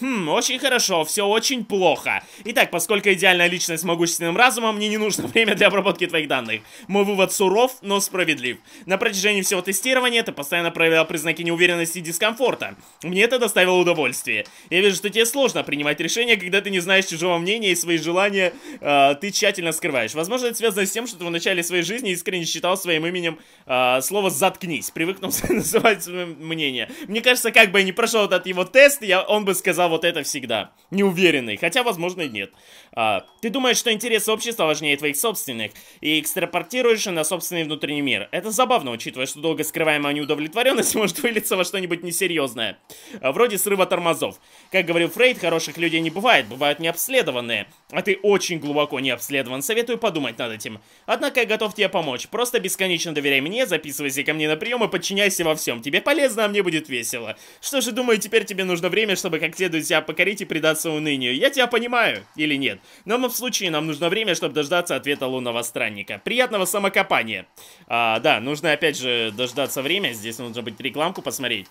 Хм, очень хорошо, все очень плохо. Итак, поскольку идеальная личность с могущественным разумом, мне не нужно (laughs) время для обработки твоих данных. Мой вывод суров, но справедлив. На протяжении всего тестирования ты постоянно проявлял признаки неуверенности и дискомфорта. Мне это доставило удовольствие. Я вижу, что тебе сложно принимать решения, когда ты не знаешь чужого мнения и свои желания э, ты тщательно скрываешь. Возможно, это связано с тем, что ты в начале своей жизни искренне считал своим именем э, слово «заткнись», (laughs) привыкнув (laughs) называть свое мнение. Мне кажется, как бы я не прошел этот его тест, я, он бы сказал вот это всегда. Неуверенный, хотя, возможно, и нет. А, ты думаешь, что интересы общества важнее твоих собственных, и экстрапортируешь на собственный внутренний мир. Это забавно, учитывая, что долго скрываемая неудовлетворенность (laughs) может вылиться во что-нибудь несерьезное. А, вроде срыва тормозов. Как говорил Фрейд, хороших людей не бывает, бывают необследованные. А ты очень глубоко не обследован, советую подумать над этим. Однако я готов тебе помочь, просто бесконечно доверяй мне, записывайся ко мне на прием и подчиняйся во всем. Тебе полезно, а мне будет весело. Что же, думаю, теперь тебе нужно время, чтобы как следует себя покорить и предаться унынию. Я тебя понимаю, или нет? вопросе. В случае нам нужно время, чтобы дождаться ответа лунного странника. Приятного самокопания. А, да, нужно опять же дождаться время. Здесь нужно быть рекламку посмотреть.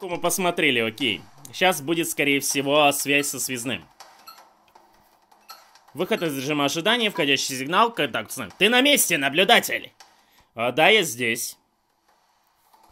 Мы посмотрели, окей. Сейчас будет, скорее всего, связь со связным. Выход из режима ожидания, входящий сигнал, контакт с ним. Ты на месте, наблюдатель! А, да, я здесь.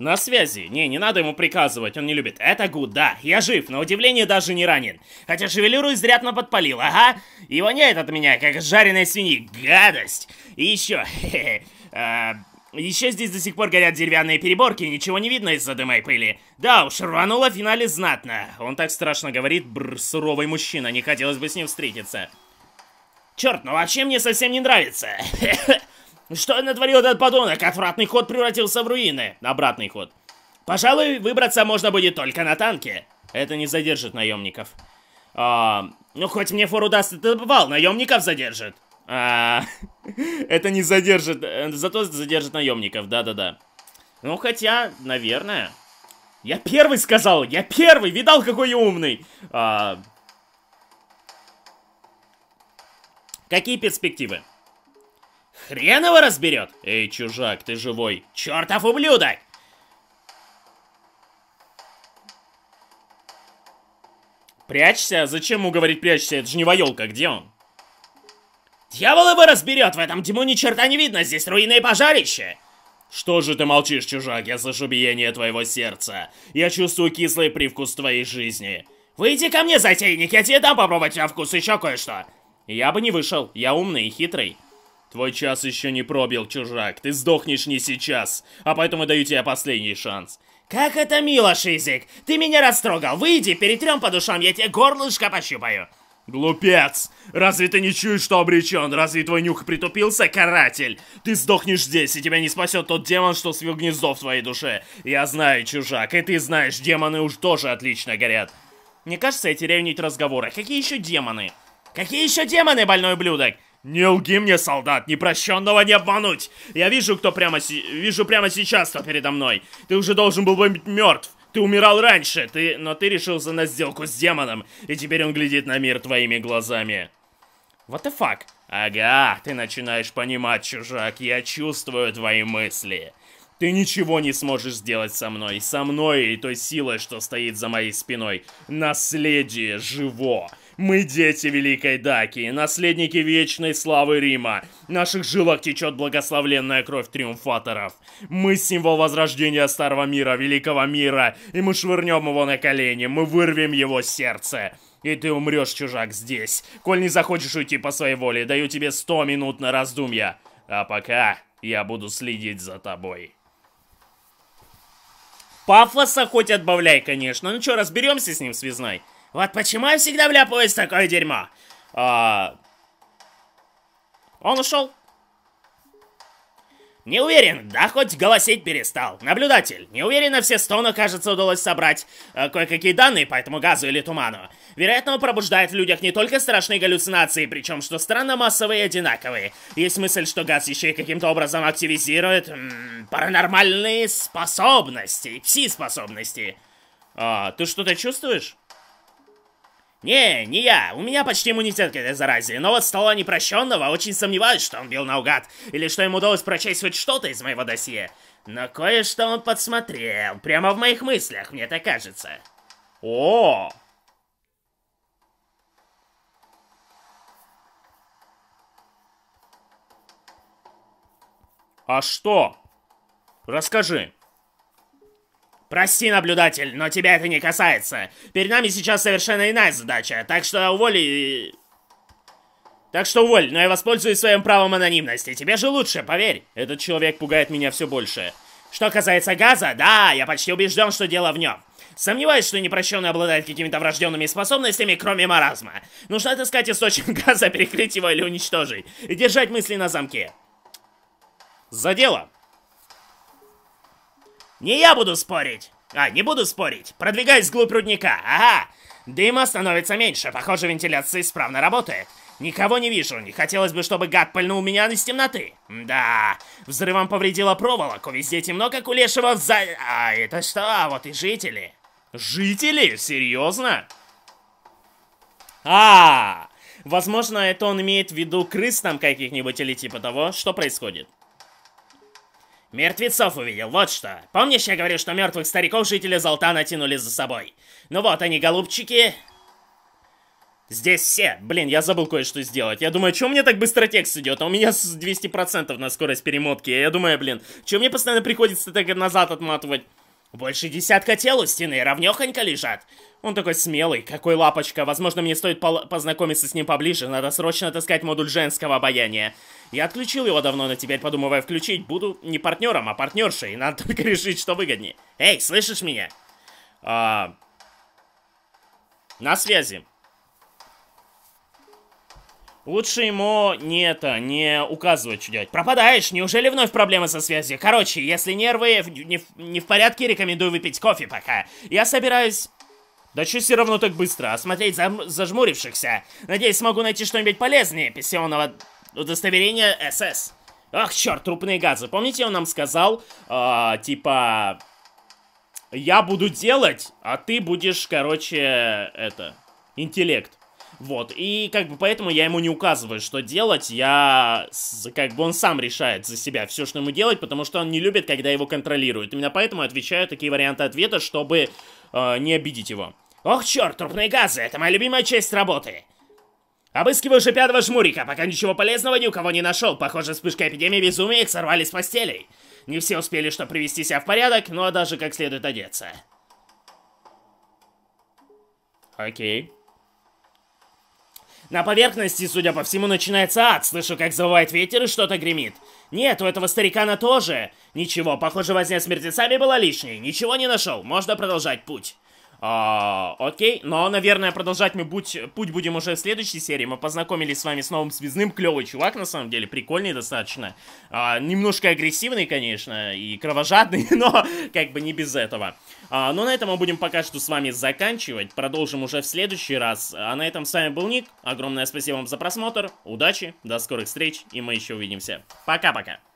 На связи. Не, не надо ему приказывать, он не любит. Это Гуд, да. Я жив, на удивление даже не ранен. Хотя шевелюру изрядно подпалил, ага. И воняет от меня, как жареная свиньи. Гадость. И еще, хе-хе. А, еще здесь до сих пор горят деревянные переборки, ничего не видно из-за дыма и пыли. Да уж, рвануло в финале знатно. Он так страшно говорит, бр, суровый мужчина, не хотелось бы с ним встретиться. Черт, ну вообще мне совсем не нравится. (laughs) Что натворил этот подонок? Отвратный ход превратился в руины. Обратный ход. Пожалуй, выбраться можно будет только на танке. Это не задержит наемников. А, ну, хоть мне фору даст, это бывал, наемников задержит. А, (laughs) это не задержит, э, зато задержит наемников, да-да-да. Ну, хотя, наверное. Я первый сказал, я первый, видал, какой я умный. А... Какие перспективы? Хрен его разберет! Эй, чужак, ты живой! Чертов ублюдок! Прячься? Зачем ему говорить прячься? Это же не воёлка, где он? Дьявол его разберет! В этом дему ни черта не видно, здесь руины и пожарище! Что же ты молчишь, чужак? Я слышу биение твоего сердца. Я чувствую кислый привкус твоей жизни. Выйди ко мне, затейник, я тебе дам попробовать на вкус еще кое-что. Я бы не вышел, я умный и хитрый. Твой час еще не пробил, чужак. Ты сдохнешь не сейчас. А поэтому даю тебе последний шанс. Как это мило, Шизик! Ты меня растрогал! Выйди, перетрем по душам, я тебе горлышко пощупаю! Глупец! Разве ты не чуешь, что обречен? Разве твой нюх притупился, каратель? Ты сдохнешь здесь, и тебя не спасет тот демон, что свил гнездо в твоей душе. Я знаю, чужак, и ты знаешь, демоны уж тоже отлично горят. Мне кажется, я теряю нить разговора. Какие еще демоны? Какие еще демоны, больной блюдок? Не лги мне, солдат, непрощенного не обмануть. Я вижу, кто прямо си... вижу прямо сейчас, кто передо мной. Ты уже должен был быть мертв. Ты умирал раньше, ты... но ты решился на сделку с демоном, и теперь он глядит на мир твоими глазами. What the fuck? Ага, ты начинаешь понимать, чужак, я чувствую твои мысли. Ты ничего не сможешь сделать со мной, со мной и той силой, что стоит за моей спиной. Наследие живо. Мы дети Великой Даки, наследники вечной славы Рима. В наших жилах течет благословленная кровь триумфаторов. Мы символ возрождения Старого Мира, Великого Мира, и мы швырнем его на колени, мы вырвем его сердце. И ты умрешь, чужак, здесь. Коль не захочешь уйти по своей воле, даю тебе сто минут на раздумья. А пока я буду следить за тобой. Пафоса хоть отбавляй, конечно. Ну что, разберемся с ним, связной? Вот почему я всегда вляпываюсь в такое дерьмо. А... Он ушел. Не уверен, да хоть голосить перестал. Наблюдатель, не уверен, все стоны, кажется, удалось собрать э, кое-какие данные по этому газу или туману. Вероятно, он пробуждает в людях не только страшные галлюцинации, причем, что странно, массовые и одинаковые. Есть мысль, что газ еще и каким-то образом активизирует м -м, паранормальные способности, пси-способности. А, ты что-то чувствуешь? Не, не я. У меня почти иммунитет к этой заразе, но вот стола непрощенного очень сомневаюсь, что он бил наугад, или что ему удалось прочесть хоть что-то из моего досье. Но кое-что он подсмотрел, прямо в моих мыслях, мне так кажется. О! А что? Расскажи. Прости, наблюдатель, но тебя это не касается. Перед нами сейчас совершенно иная задача, так что уволи... Так что уволь, но я воспользуюсь своим правом анонимности. Тебе же лучше, поверь. Этот человек пугает меня все больше. Что касается газа, да, я почти убежден, что дело в нем. Сомневаюсь, что непрощенный обладает какими-то врожденными способностями, кроме маразма. Нужно отыскать источник (laughs) газа, перекрыть его или уничтожить. И держать мысли на замке. За дело! Не я буду спорить. А, не буду спорить. Продвигаюсь вглубь рудника. Ага. Дыма становится меньше. Похоже, вентиляция исправно работает. Никого не вижу. Не хотелось бы, чтобы гад пальнул меня из темноты. Да. Взрывом повредила проволоку. Везде темно, как у лешего за... А, это что? А, вот и жители. Жители? Серьезно? А, -а, а, возможно, это он имеет в виду крыс там каких-нибудь или типа того, что происходит. Мертвецов увидел, вот что. Помнишь, я говорю, что мертвых стариков жители Золтана тянули за собой? Ну вот они, голубчики. Здесь все. Блин, я забыл кое-что сделать. Я думаю, что мне так быстро текст идет? А у меня с 200% на скорость перемотки. Я думаю, блин, что мне постоянно приходится так назад отматывать? Больше десятка тел у стены, равнёхонько лежат. Он такой смелый, какой лапочка. Возможно, мне стоит познакомиться с ним поближе. Надо срочно таскать модуль женского обаяния. Я отключил его давно, но теперь, подумывая включить, буду не партнером, а партнершей. Надо только (laughs) решить, что выгоднее. Эй, слышишь меня? А... На связи. Лучше ему не это, не указывать, что делать. Пропадаешь? Неужели вновь проблемы со связью? Короче, если нервы э, не, в, не в порядке, рекомендую выпить кофе пока. Я собираюсь да че все равно так быстро? Осмотреть а зам... зажмурившихся. Надеюсь, смогу найти что-нибудь полезнее пенсионного удостоверения СС. Ах, черт, трупные газы. Помните, он нам сказал, э, типа, я буду делать, а ты будешь, короче, это, интеллект. Вот, и как бы поэтому я ему не указываю, что делать, я, как бы он сам решает за себя все, что ему делать, потому что он не любит, когда его контролируют. Именно поэтому отвечаю такие варианты ответа, чтобы э, не обидеть его. Ох, черт, трупные газы, это моя любимая часть работы. Обыскиваю же пятого жмурика, пока ничего полезного ни у кого не нашел. Похоже, вспышка эпидемии безумия их сорвали с постелей. Не все успели что привести себя в порядок, ну а даже как следует одеться. Окей. На поверхности, судя по всему, начинается ад. Слышу, как завывает ветер и что-то гремит. Нет, у этого старикана тоже. Ничего, похоже, возня с мертвецами была лишней. Ничего не нашел. Можно продолжать путь. А, окей, но, ну, а, наверное, продолжать мы будь, путь будем уже в следующей серии. Мы познакомились с вами с новым связным. Клевый чувак, на самом деле, прикольный достаточно. А, немножко агрессивный, конечно, и кровожадный, (laughs) но как бы не без этого. А, но ну, на этом мы будем пока что с вами заканчивать. Продолжим уже в следующий раз. А на этом с вами был Ник. Огромное спасибо вам за просмотр. Удачи, до скорых встреч, и мы еще увидимся. Пока-пока.